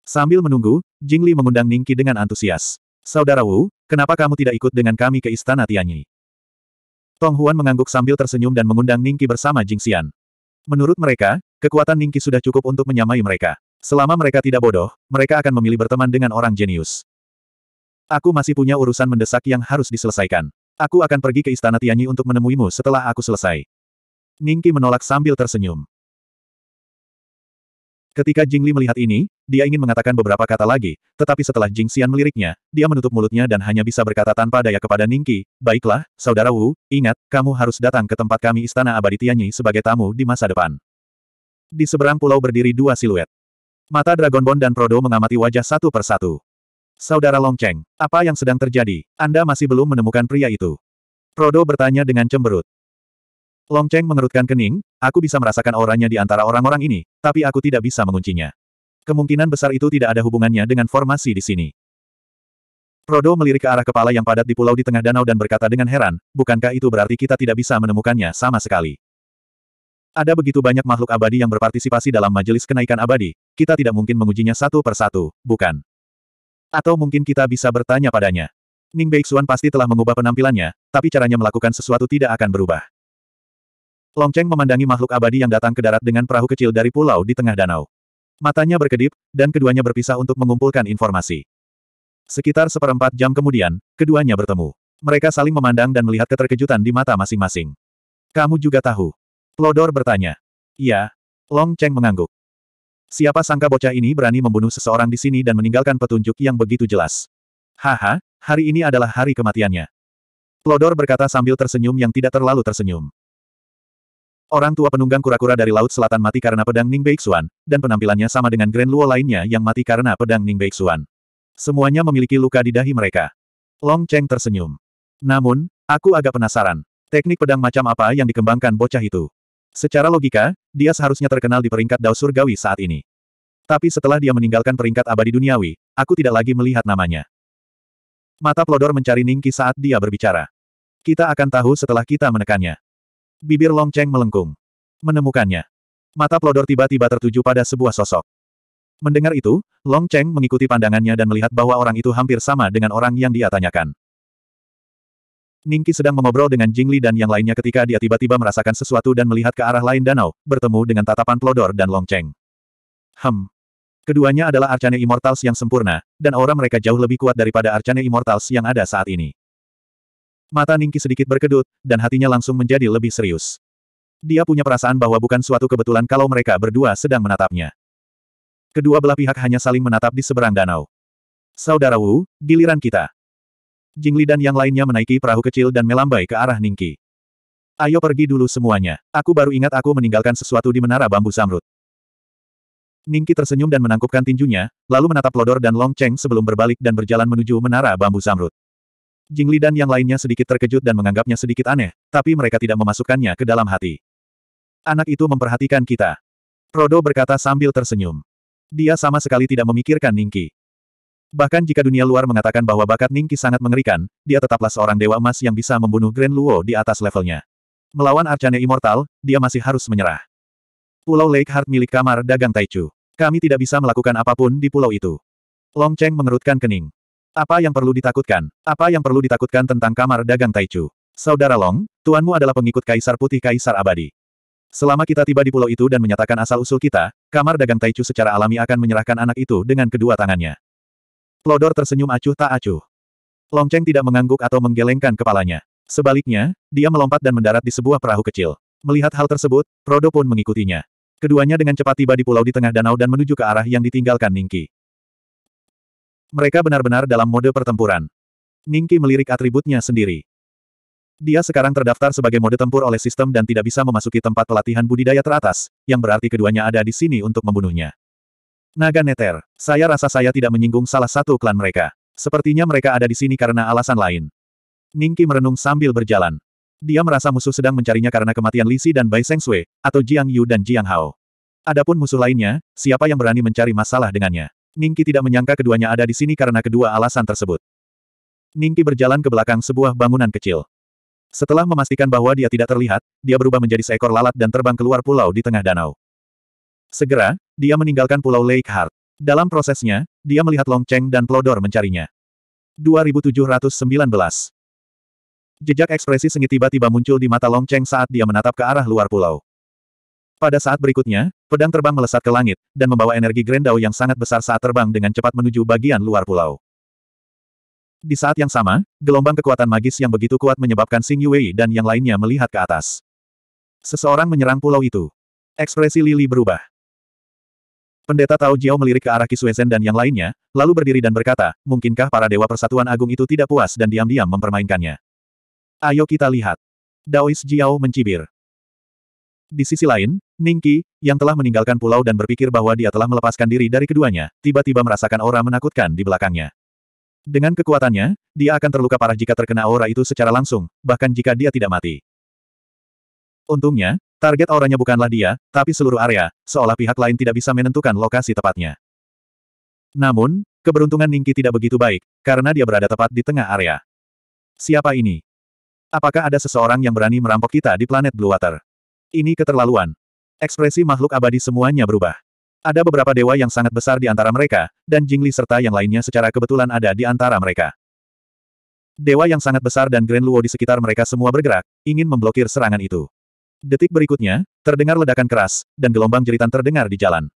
Sambil menunggu, Jingli mengundang Ningki dengan antusias. Saudara Wu, kenapa kamu tidak ikut dengan kami ke istana Tianyi? Tong Huan mengangguk sambil tersenyum dan mengundang Ningki bersama Jing Xian. Menurut mereka, kekuatan Ningki sudah cukup untuk menyamai mereka. Selama mereka tidak bodoh, mereka akan memilih berteman dengan orang jenius. Aku masih punya urusan mendesak yang harus diselesaikan. Aku akan pergi ke istana Tianyi untuk menemuimu setelah aku selesai. Ningki menolak sambil tersenyum. Ketika Jingli melihat ini, dia ingin mengatakan beberapa kata lagi, tetapi setelah Jing Xian meliriknya, dia menutup mulutnya dan hanya bisa berkata tanpa daya kepada Ningki, Baiklah, Saudara Wu, ingat, kamu harus datang ke tempat kami Istana Abadi Tianyi sebagai tamu di masa depan. Di seberang pulau berdiri dua siluet. Mata Dragonbone dan Prodo mengamati wajah satu persatu. Saudara Longcheng, apa yang sedang terjadi? Anda masih belum menemukan pria itu. Prodo bertanya dengan cemberut. Longcheng mengerutkan kening, aku bisa merasakan auranya di antara orang-orang ini, tapi aku tidak bisa menguncinya. Kemungkinan besar itu tidak ada hubungannya dengan formasi di sini. Prodo melirik ke arah kepala yang padat di pulau di tengah danau dan berkata dengan heran, bukankah itu berarti kita tidak bisa menemukannya sama sekali? Ada begitu banyak makhluk abadi yang berpartisipasi dalam majelis kenaikan abadi, kita tidak mungkin mengujinya satu persatu, bukan? Atau mungkin kita bisa bertanya padanya. Ning Beixuan pasti telah mengubah penampilannya, tapi caranya melakukan sesuatu tidak akan berubah. Long Cheng memandangi makhluk abadi yang datang ke darat dengan perahu kecil dari pulau di tengah danau. Matanya berkedip, dan keduanya berpisah untuk mengumpulkan informasi. Sekitar seperempat jam kemudian, keduanya bertemu. Mereka saling memandang dan melihat keterkejutan di mata masing-masing. Kamu juga tahu? Lodor bertanya. Iya. Long Cheng mengangguk. Siapa sangka bocah ini berani membunuh seseorang di sini dan meninggalkan petunjuk yang begitu jelas. Haha, hari ini adalah hari kematiannya. Plodor berkata sambil tersenyum yang tidak terlalu tersenyum. Orang tua penunggang kura-kura dari Laut Selatan mati karena pedang Ning Beixuan, dan penampilannya sama dengan Grand Luo lainnya yang mati karena pedang Ning Beixuan. Semuanya memiliki luka di dahi mereka. Long Cheng tersenyum. Namun, aku agak penasaran. Teknik pedang macam apa yang dikembangkan bocah itu? Secara logika, dia seharusnya terkenal di peringkat Dao Surgawi saat ini. Tapi setelah dia meninggalkan peringkat abadi duniawi, aku tidak lagi melihat namanya. Mata Plodor mencari Ningki saat dia berbicara. Kita akan tahu setelah kita menekannya. Bibir Long Cheng melengkung. Menemukannya. Mata Plodor tiba-tiba tertuju pada sebuah sosok. Mendengar itu, Long Cheng mengikuti pandangannya dan melihat bahwa orang itu hampir sama dengan orang yang dia tanyakan. Ningki sedang mengobrol dengan Jingli dan yang lainnya ketika dia tiba-tiba merasakan sesuatu dan melihat ke arah lain danau, bertemu dengan tatapan Plodor dan Longcheng. Cheng. Keduanya adalah Arcane Immortals yang sempurna, dan aura mereka jauh lebih kuat daripada Arcane Immortals yang ada saat ini. Mata Ningki sedikit berkedut, dan hatinya langsung menjadi lebih serius. Dia punya perasaan bahwa bukan suatu kebetulan kalau mereka berdua sedang menatapnya. Kedua belah pihak hanya saling menatap di seberang danau. Saudara Wu, giliran kita. Jingli dan yang lainnya menaiki perahu kecil dan melambai ke arah Ningki. Ayo pergi dulu semuanya. Aku baru ingat aku meninggalkan sesuatu di menara bambu samrut. Ningki tersenyum dan menangkupkan tinjunya, lalu menatap Lodor dan Long Cheng sebelum berbalik dan berjalan menuju menara bambu samrut. Jingli dan yang lainnya sedikit terkejut dan menganggapnya sedikit aneh, tapi mereka tidak memasukkannya ke dalam hati. Anak itu memperhatikan kita. Prodo berkata sambil tersenyum. Dia sama sekali tidak memikirkan Ningki. Bahkan jika dunia luar mengatakan bahwa bakat Ningki sangat mengerikan, dia tetaplah seorang dewa emas yang bisa membunuh Grand Luo di atas levelnya. Melawan Arcane Immortal, dia masih harus menyerah. Pulau Lake Heart milik kamar dagang Taichu. Kami tidak bisa melakukan apapun di pulau itu. Long Cheng mengerutkan kening. Apa yang perlu ditakutkan? Apa yang perlu ditakutkan tentang kamar dagang Taichu? Saudara Long, tuanmu adalah pengikut Kaisar Putih Kaisar Abadi. Selama kita tiba di pulau itu dan menyatakan asal-usul kita, kamar dagang Taichu secara alami akan menyerahkan anak itu dengan kedua tangannya. Lodor tersenyum acuh tak acuh. Longcheng tidak mengangguk atau menggelengkan kepalanya. Sebaliknya, dia melompat dan mendarat di sebuah perahu kecil. Melihat hal tersebut, Rodo pun mengikutinya. Keduanya dengan cepat tiba di pulau di tengah danau dan menuju ke arah yang ditinggalkan Ningki. Mereka benar-benar dalam mode pertempuran. Ningki melirik atributnya sendiri. Dia sekarang terdaftar sebagai mode tempur oleh sistem dan tidak bisa memasuki tempat pelatihan budidaya teratas, yang berarti keduanya ada di sini untuk membunuhnya. Naga Neter, saya rasa saya tidak menyinggung salah satu klan mereka. Sepertinya mereka ada di sini karena alasan lain. Ningki merenung sambil berjalan. Dia merasa musuh sedang mencarinya karena kematian Lisi dan Bai Seng Sui, atau Jiang Yu dan Jiang Hao. Adapun musuh lainnya, siapa yang berani mencari masalah dengannya? Ningki tidak menyangka keduanya ada di sini karena kedua alasan tersebut. Ningki berjalan ke belakang sebuah bangunan kecil. Setelah memastikan bahwa dia tidak terlihat, dia berubah menjadi seekor lalat dan terbang keluar pulau di tengah danau. Segera, dia meninggalkan Pulau Lake Heart. Dalam prosesnya, dia melihat Long Cheng dan Plodor mencarinya. 2719 Jejak ekspresi sengit tiba-tiba muncul di mata Long Cheng saat dia menatap ke arah luar pulau. Pada saat berikutnya, pedang terbang melesat ke langit, dan membawa energi Grendau yang sangat besar saat terbang dengan cepat menuju bagian luar pulau. Di saat yang sama, gelombang kekuatan magis yang begitu kuat menyebabkan Xing Yue dan yang lainnya melihat ke atas. Seseorang menyerang pulau itu. Ekspresi Lily berubah. Pendeta Tao Jiao melirik ke arah Kisuezen dan yang lainnya, lalu berdiri dan berkata, mungkinkah para dewa persatuan agung itu tidak puas dan diam-diam mempermainkannya? Ayo kita lihat. Daois Jiao mencibir. Di sisi lain, Ningki, yang telah meninggalkan pulau dan berpikir bahwa dia telah melepaskan diri dari keduanya, tiba-tiba merasakan aura menakutkan di belakangnya. Dengan kekuatannya, dia akan terluka parah jika terkena aura itu secara langsung, bahkan jika dia tidak mati. Untungnya, Target auranya bukanlah dia, tapi seluruh area, seolah pihak lain tidak bisa menentukan lokasi tepatnya. Namun, keberuntungan Ningki tidak begitu baik, karena dia berada tepat di tengah area. Siapa ini? Apakah ada seseorang yang berani merampok kita di planet Blue Water? Ini keterlaluan. Ekspresi makhluk abadi semuanya berubah. Ada beberapa dewa yang sangat besar di antara mereka, dan Jingli serta yang lainnya secara kebetulan ada di antara mereka. Dewa yang sangat besar dan Grand Luo di sekitar mereka semua bergerak, ingin memblokir serangan itu. Detik berikutnya, terdengar ledakan keras, dan gelombang jeritan terdengar di jalan.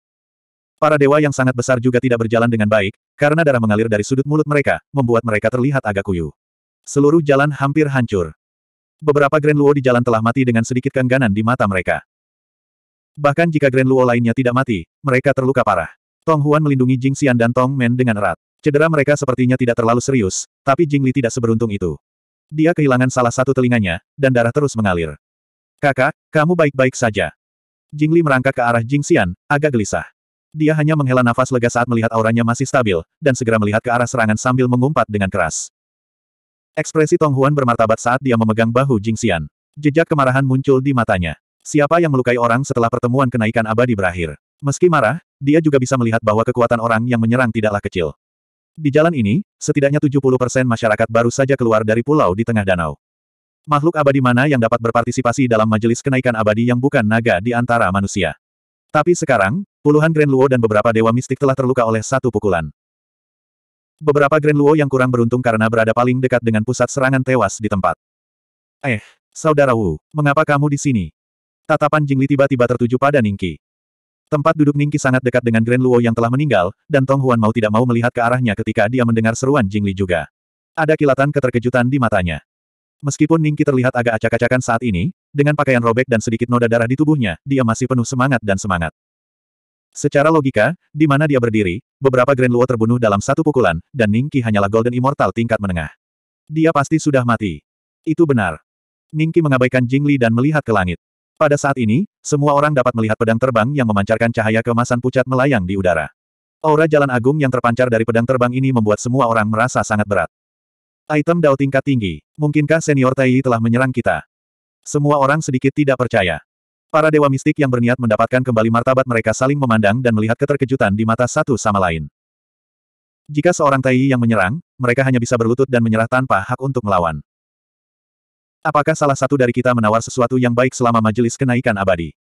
Para dewa yang sangat besar juga tidak berjalan dengan baik, karena darah mengalir dari sudut mulut mereka, membuat mereka terlihat agak kuyu. Seluruh jalan hampir hancur. Beberapa Grand Luo di jalan telah mati dengan sedikit keengganan di mata mereka. Bahkan jika Grand Luo lainnya tidak mati, mereka terluka parah. Tong Huan melindungi Jing Xian dan Tong Men dengan erat. Cedera mereka sepertinya tidak terlalu serius, tapi Jing Li tidak seberuntung itu. Dia kehilangan salah satu telinganya, dan darah terus mengalir. Kakak, kamu baik-baik saja. Jingli merangkak ke arah Jing Xian, agak gelisah. Dia hanya menghela nafas lega saat melihat auranya masih stabil, dan segera melihat ke arah serangan sambil mengumpat dengan keras. Ekspresi Tong Huan bermartabat saat dia memegang bahu Jing Xian. Jejak kemarahan muncul di matanya. Siapa yang melukai orang setelah pertemuan kenaikan abadi berakhir? Meski marah, dia juga bisa melihat bahwa kekuatan orang yang menyerang tidaklah kecil. Di jalan ini, setidaknya 70% masyarakat baru saja keluar dari pulau di tengah danau. Makhluk abadi mana yang dapat berpartisipasi dalam majelis kenaikan abadi yang bukan naga di antara manusia? Tapi sekarang, puluhan Grand Luo dan beberapa dewa mistik telah terluka oleh satu pukulan. Beberapa Grand Luo yang kurang beruntung karena berada paling dekat dengan pusat serangan tewas di tempat. Eh, Saudara Wu, mengapa kamu di sini? Tatapan Jingli tiba-tiba tertuju pada Ningki. Tempat duduk Ningki sangat dekat dengan Grand Luo yang telah meninggal, dan Tong Huan mau tidak mau melihat ke arahnya ketika dia mendengar seruan Jingli juga. Ada kilatan keterkejutan di matanya. Meskipun Ningki terlihat agak acak-acakan saat ini, dengan pakaian robek dan sedikit noda darah di tubuhnya, dia masih penuh semangat dan semangat. Secara logika, di mana dia berdiri, beberapa Grand Luo terbunuh dalam satu pukulan, dan Ningki hanyalah Golden Immortal tingkat menengah. Dia pasti sudah mati. Itu benar. Ningki mengabaikan Jingli dan melihat ke langit. Pada saat ini, semua orang dapat melihat pedang terbang yang memancarkan cahaya kemasan pucat melayang di udara. Aura jalan agung yang terpancar dari pedang terbang ini membuat semua orang merasa sangat berat. Item Dao tingkat tinggi. Mungkinkah senior Tai telah menyerang kita? Semua orang sedikit tidak percaya. Para dewa mistik yang berniat mendapatkan kembali martabat mereka saling memandang dan melihat keterkejutan di mata satu sama lain. Jika seorang Tai yang menyerang, mereka hanya bisa berlutut dan menyerah tanpa hak untuk melawan. Apakah salah satu dari kita menawar sesuatu yang baik selama majelis kenaikan abadi?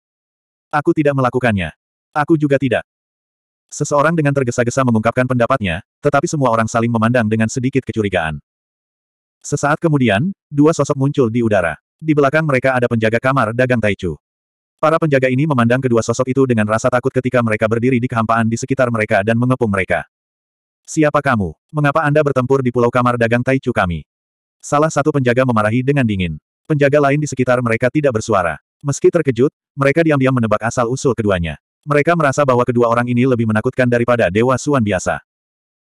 Aku tidak melakukannya. Aku juga tidak. Seseorang dengan tergesa-gesa mengungkapkan pendapatnya, tetapi semua orang saling memandang dengan sedikit kecurigaan. Sesaat kemudian, dua sosok muncul di udara. Di belakang mereka ada penjaga kamar dagang Taichu. Para penjaga ini memandang kedua sosok itu dengan rasa takut ketika mereka berdiri di kehampaan di sekitar mereka dan mengepung mereka. Siapa kamu? Mengapa Anda bertempur di pulau kamar dagang Taichu kami? Salah satu penjaga memarahi dengan dingin. Penjaga lain di sekitar mereka tidak bersuara. Meski terkejut, mereka diam-diam menebak asal-usul keduanya. Mereka merasa bahwa kedua orang ini lebih menakutkan daripada Dewa Suan biasa.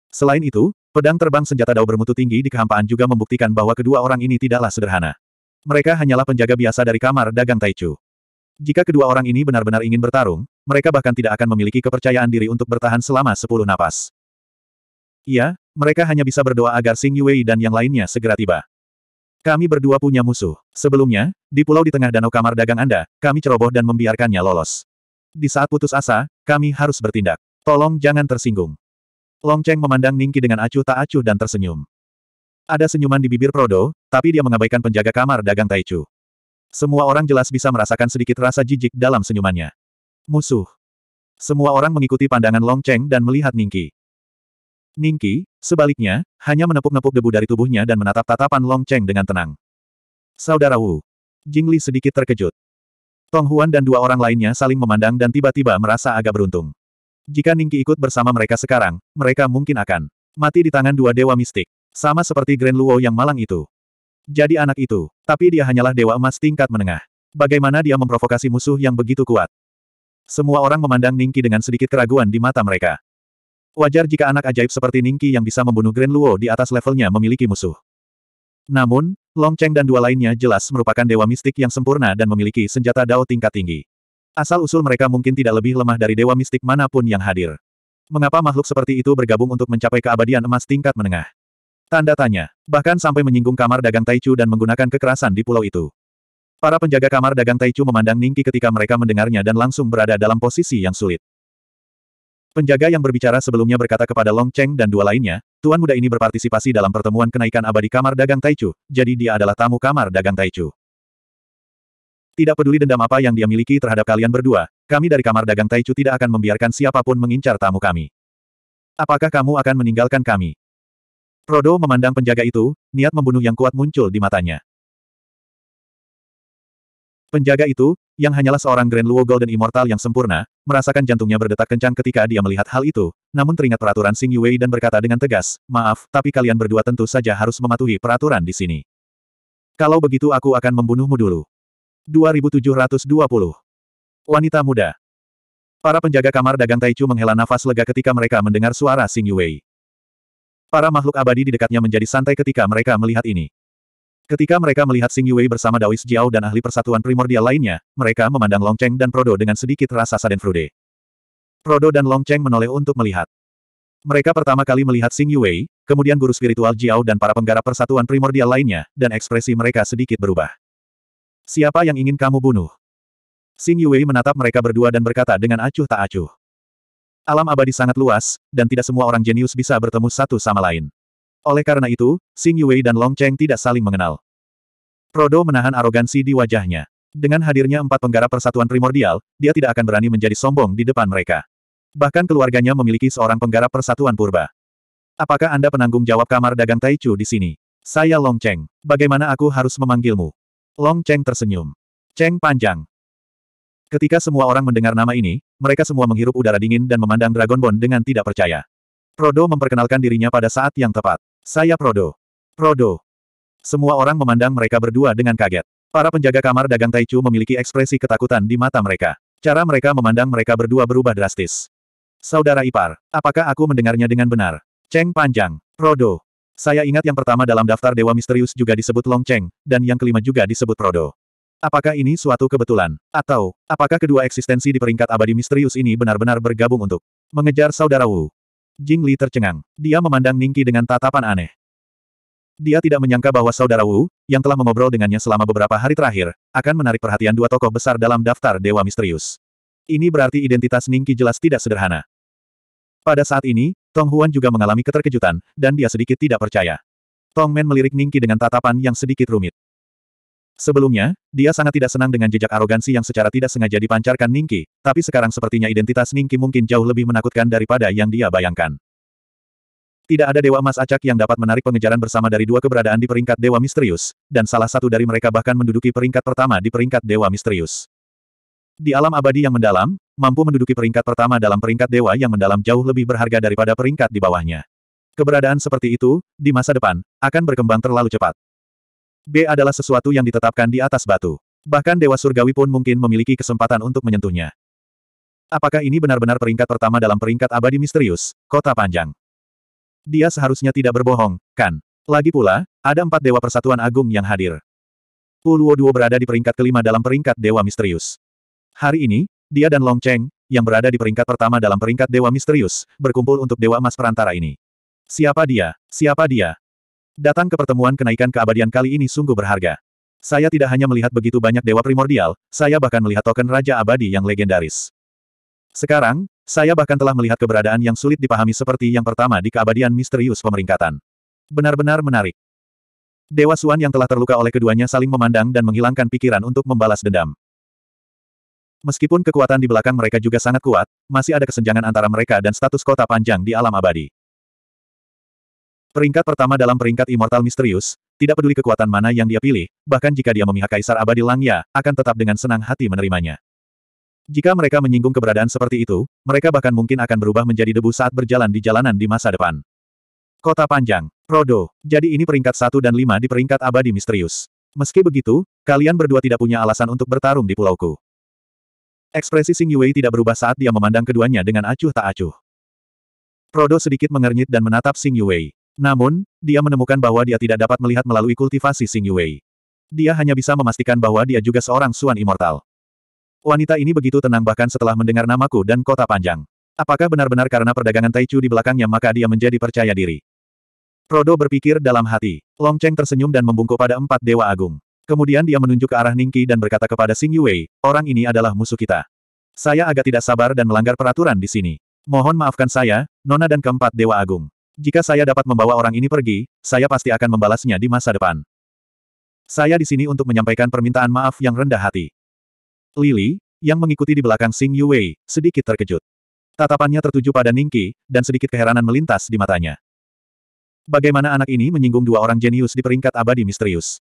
Selain itu, pedang terbang senjata dao bermutu tinggi di kehampaan juga membuktikan bahwa kedua orang ini tidaklah sederhana. Mereka hanyalah penjaga biasa dari kamar dagang Taichu. Jika kedua orang ini benar-benar ingin bertarung, mereka bahkan tidak akan memiliki kepercayaan diri untuk bertahan selama sepuluh napas. Iya, mereka hanya bisa berdoa agar Sing Yuei dan yang lainnya segera tiba. Kami berdua punya musuh. Sebelumnya, di pulau di tengah danau kamar dagang Anda, kami ceroboh dan membiarkannya lolos. Di saat putus asa, kami harus bertindak. Tolong jangan tersinggung. Long Cheng memandang Ningki dengan acuh tak acuh dan tersenyum. Ada senyuman di bibir Prodo, tapi dia mengabaikan penjaga kamar dagang Taichu. Semua orang jelas bisa merasakan sedikit rasa jijik dalam senyumannya. Musuh. Semua orang mengikuti pandangan Long Cheng dan melihat Ningki. Ningki, sebaliknya, hanya menepuk-nepuk debu dari tubuhnya dan menatap tatapan Long Cheng dengan tenang. Saudara Wu. Jingli sedikit terkejut. Tong Huan dan dua orang lainnya saling memandang dan tiba-tiba merasa agak beruntung. Jika Ningki ikut bersama mereka sekarang, mereka mungkin akan mati di tangan dua dewa mistik. Sama seperti Grand Luo yang malang itu. Jadi anak itu, tapi dia hanyalah dewa emas tingkat menengah. Bagaimana dia memprovokasi musuh yang begitu kuat? Semua orang memandang Ningki dengan sedikit keraguan di mata mereka. Wajar jika anak ajaib seperti Ningki yang bisa membunuh Grand Luo di atas levelnya memiliki musuh. Namun, Long Cheng dan dua lainnya jelas merupakan dewa mistik yang sempurna dan memiliki senjata dao tingkat tinggi. Asal-usul mereka mungkin tidak lebih lemah dari dewa mistik manapun yang hadir. Mengapa makhluk seperti itu bergabung untuk mencapai keabadian emas tingkat menengah? Tanda tanya. Bahkan sampai menyinggung kamar dagang Taichu dan menggunakan kekerasan di pulau itu. Para penjaga kamar dagang Taichu memandang Ningki ketika mereka mendengarnya dan langsung berada dalam posisi yang sulit. Penjaga yang berbicara sebelumnya berkata kepada Long Cheng dan dua lainnya, Tuan muda ini berpartisipasi dalam pertemuan kenaikan abadi kamar dagang Taichu, jadi dia adalah tamu kamar dagang Taichu. Tidak peduli dendam apa yang dia miliki terhadap kalian berdua, kami dari kamar dagang Taichu tidak akan membiarkan siapapun mengincar tamu kami. Apakah kamu akan meninggalkan kami? Rodo memandang penjaga itu, niat membunuh yang kuat muncul di matanya. Penjaga itu, yang hanyalah seorang Grand Luo Golden Immortal yang sempurna, merasakan jantungnya berdetak kencang ketika dia melihat hal itu, namun teringat peraturan Sing Yue dan berkata dengan tegas, maaf, tapi kalian berdua tentu saja harus mematuhi peraturan di sini. Kalau begitu aku akan membunuhmu dulu. 2720. Wanita muda. Para penjaga kamar dagang Taichu menghela nafas lega ketika mereka mendengar suara Xing Yuwei. Para makhluk abadi di dekatnya menjadi santai ketika mereka melihat ini. Ketika mereka melihat Xing Yuwei bersama Daois Jiao dan ahli persatuan primordial lainnya, mereka memandang Long Cheng dan Prodo dengan sedikit rasa sadenfrude. Prodo dan Long Cheng menoleh untuk melihat. Mereka pertama kali melihat Xing Yuwei, kemudian guru spiritual Jiao dan para penggarap persatuan primordial lainnya, dan ekspresi mereka sedikit berubah. Siapa yang ingin kamu bunuh? Xing Yue menatap mereka berdua dan berkata dengan acuh tak acuh. Alam abadi sangat luas, dan tidak semua orang jenius bisa bertemu satu sama lain. Oleh karena itu, Xing Yue dan Long Cheng tidak saling mengenal. Prodo menahan arogansi di wajahnya. Dengan hadirnya empat penggarap persatuan primordial, dia tidak akan berani menjadi sombong di depan mereka. Bahkan keluarganya memiliki seorang penggarap persatuan purba. Apakah Anda penanggung jawab kamar dagang Taichu di sini? Saya Long Cheng. Bagaimana aku harus memanggilmu? Long Cheng tersenyum. Cheng panjang. Ketika semua orang mendengar nama ini, mereka semua menghirup udara dingin dan memandang Dragon Bond dengan tidak percaya. Prodo memperkenalkan dirinya pada saat yang tepat. Saya Prodo. Prodo. Semua orang memandang mereka berdua dengan kaget. Para penjaga kamar dagang Taichu memiliki ekspresi ketakutan di mata mereka. Cara mereka memandang mereka berdua berubah drastis. Saudara Ipar, apakah aku mendengarnya dengan benar? Cheng Panjang, Prodo. Saya ingat yang pertama dalam daftar Dewa Misterius juga disebut Long Cheng, dan yang kelima juga disebut Prodo. Apakah ini suatu kebetulan? Atau, apakah kedua eksistensi di peringkat abadi misterius ini benar-benar bergabung untuk mengejar saudara Wu? Jing Li tercengang. Dia memandang Ningki dengan tatapan aneh. Dia tidak menyangka bahwa saudara Wu, yang telah mengobrol dengannya selama beberapa hari terakhir, akan menarik perhatian dua tokoh besar dalam daftar Dewa Misterius. Ini berarti identitas Ningki jelas tidak sederhana. Pada saat ini, Tong Huan juga mengalami keterkejutan, dan dia sedikit tidak percaya. Tong Men melirik Ningki dengan tatapan yang sedikit rumit. Sebelumnya, dia sangat tidak senang dengan jejak arogansi yang secara tidak sengaja dipancarkan Ningki, tapi sekarang sepertinya identitas Ningki mungkin jauh lebih menakutkan daripada yang dia bayangkan. Tidak ada Dewa Emas Acak yang dapat menarik pengejaran bersama dari dua keberadaan di peringkat Dewa Misterius, dan salah satu dari mereka bahkan menduduki peringkat pertama di peringkat Dewa Misterius. Di alam abadi yang mendalam, mampu menduduki peringkat pertama dalam peringkat dewa yang mendalam jauh lebih berharga daripada peringkat di bawahnya. Keberadaan seperti itu, di masa depan, akan berkembang terlalu cepat. B adalah sesuatu yang ditetapkan di atas batu. Bahkan Dewa Surgawi pun mungkin memiliki kesempatan untuk menyentuhnya. Apakah ini benar-benar peringkat pertama dalam peringkat abadi misterius, kota panjang? Dia seharusnya tidak berbohong, kan? Lagi pula, ada empat Dewa Persatuan Agung yang hadir. Uluo Duo berada di peringkat kelima dalam peringkat Dewa Misterius. Hari ini, dia dan Long Cheng, yang berada di peringkat pertama dalam peringkat Dewa Misterius, berkumpul untuk Dewa Emas Perantara ini. Siapa dia? Siapa dia? Datang ke pertemuan kenaikan keabadian kali ini sungguh berharga. Saya tidak hanya melihat begitu banyak dewa primordial, saya bahkan melihat token Raja Abadi yang legendaris. Sekarang, saya bahkan telah melihat keberadaan yang sulit dipahami seperti yang pertama di keabadian misterius pemeringkatan. Benar-benar menarik. Dewa Suan yang telah terluka oleh keduanya saling memandang dan menghilangkan pikiran untuk membalas dendam. Meskipun kekuatan di belakang mereka juga sangat kuat, masih ada kesenjangan antara mereka dan status kota panjang di alam abadi. Peringkat pertama dalam peringkat Immortal Misterius, tidak peduli kekuatan mana yang dia pilih, bahkan jika dia memihak Kaisar Abadi Langya, akan tetap dengan senang hati menerimanya. Jika mereka menyinggung keberadaan seperti itu, mereka bahkan mungkin akan berubah menjadi debu saat berjalan di jalanan di masa depan. Kota Panjang, Rodo, jadi ini peringkat 1 dan 5 di peringkat Abadi Misterius. Meski begitu, kalian berdua tidak punya alasan untuk bertarung di pulauku. Ekspresi Sing Yue tidak berubah saat dia memandang keduanya dengan acuh tak acuh. Prodo sedikit mengernyit dan menatap Sing Yue. Namun, dia menemukan bahwa dia tidak dapat melihat melalui kultivasi Sing Yue. Dia hanya bisa memastikan bahwa dia juga seorang Suan Immortal. Wanita ini begitu tenang bahkan setelah mendengar namaku dan kota panjang. Apakah benar-benar karena perdagangan Taichu di belakangnya maka dia menjadi percaya diri? Prodo berpikir dalam hati. Long Cheng tersenyum dan membungkuk pada empat dewa agung. Kemudian dia menunjuk ke arah Ningki dan berkata kepada Sing Yue, orang ini adalah musuh kita. Saya agak tidak sabar dan melanggar peraturan di sini. Mohon maafkan saya, Nona dan keempat Dewa Agung. Jika saya dapat membawa orang ini pergi, saya pasti akan membalasnya di masa depan. Saya di sini untuk menyampaikan permintaan maaf yang rendah hati. Lily, yang mengikuti di belakang Sing Yue, sedikit terkejut. Tatapannya tertuju pada Ningki, dan sedikit keheranan melintas di matanya. Bagaimana anak ini menyinggung dua orang jenius di peringkat abadi misterius?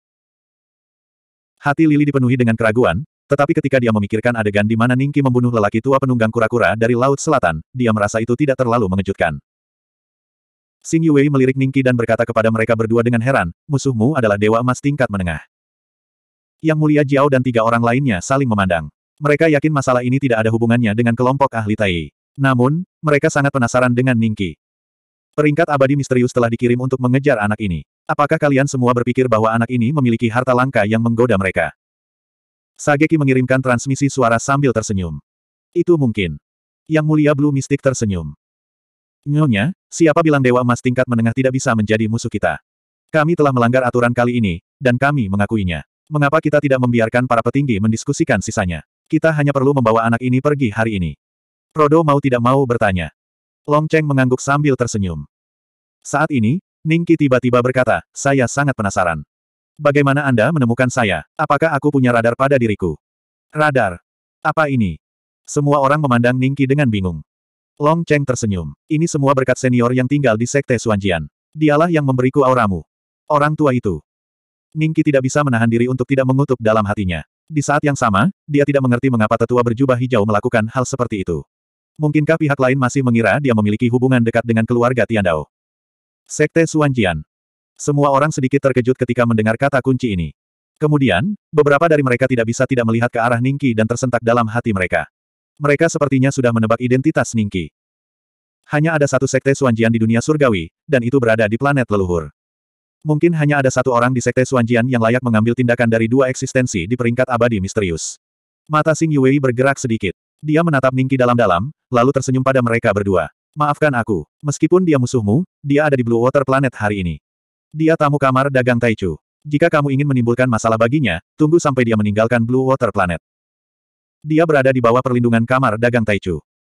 Hati Lili dipenuhi dengan keraguan, tetapi ketika dia memikirkan adegan di mana Ningki membunuh lelaki tua penunggang kura-kura dari Laut Selatan, dia merasa itu tidak terlalu mengejutkan. Xing Yuwei melirik Ningki dan berkata kepada mereka berdua dengan heran, musuhmu adalah Dewa Emas tingkat menengah. Yang mulia Jiao dan tiga orang lainnya saling memandang. Mereka yakin masalah ini tidak ada hubungannya dengan kelompok ahli Tai. Namun, mereka sangat penasaran dengan Ningki. Peringkat abadi misterius telah dikirim untuk mengejar anak ini. Apakah kalian semua berpikir bahwa anak ini memiliki harta langka yang menggoda mereka? Sageki mengirimkan transmisi suara sambil tersenyum. Itu mungkin. Yang mulia Blue Mystic tersenyum. Nyonya, siapa bilang Dewa Emas tingkat menengah tidak bisa menjadi musuh kita? Kami telah melanggar aturan kali ini, dan kami mengakuinya. Mengapa kita tidak membiarkan para petinggi mendiskusikan sisanya? Kita hanya perlu membawa anak ini pergi hari ini. Prodo mau tidak mau bertanya. Long Cheng mengangguk sambil tersenyum. Saat ini, Ningki tiba-tiba berkata, saya sangat penasaran. Bagaimana Anda menemukan saya? Apakah aku punya radar pada diriku? Radar? Apa ini? Semua orang memandang Ningki dengan bingung. Long Cheng tersenyum. Ini semua berkat senior yang tinggal di Sekte Suanjian. Dialah yang memberiku auramu. Orang tua itu. Ningki tidak bisa menahan diri untuk tidak mengutuk dalam hatinya. Di saat yang sama, dia tidak mengerti mengapa tetua berjubah hijau melakukan hal seperti itu. Mungkinkah pihak lain masih mengira dia memiliki hubungan dekat dengan keluarga Tiandao? Sekte Suanjian. Semua orang sedikit terkejut ketika mendengar kata kunci ini. Kemudian, beberapa dari mereka tidak bisa tidak melihat ke arah Ningki dan tersentak dalam hati mereka. Mereka sepertinya sudah menebak identitas Ningki. Hanya ada satu sekte Suanjian di dunia surgawi, dan itu berada di planet leluhur. Mungkin hanya ada satu orang di sekte Suanjian yang layak mengambil tindakan dari dua eksistensi di peringkat abadi misterius. Mata Sing Yuei bergerak sedikit. Dia menatap Ningki dalam-dalam, lalu tersenyum pada mereka berdua. Maafkan aku, meskipun dia musuhmu, dia ada di Blue Water Planet hari ini. Dia tamu kamar dagang Taichu. Jika kamu ingin menimbulkan masalah baginya, tunggu sampai dia meninggalkan Blue Water Planet. Dia berada di bawah perlindungan kamar dagang Taichu.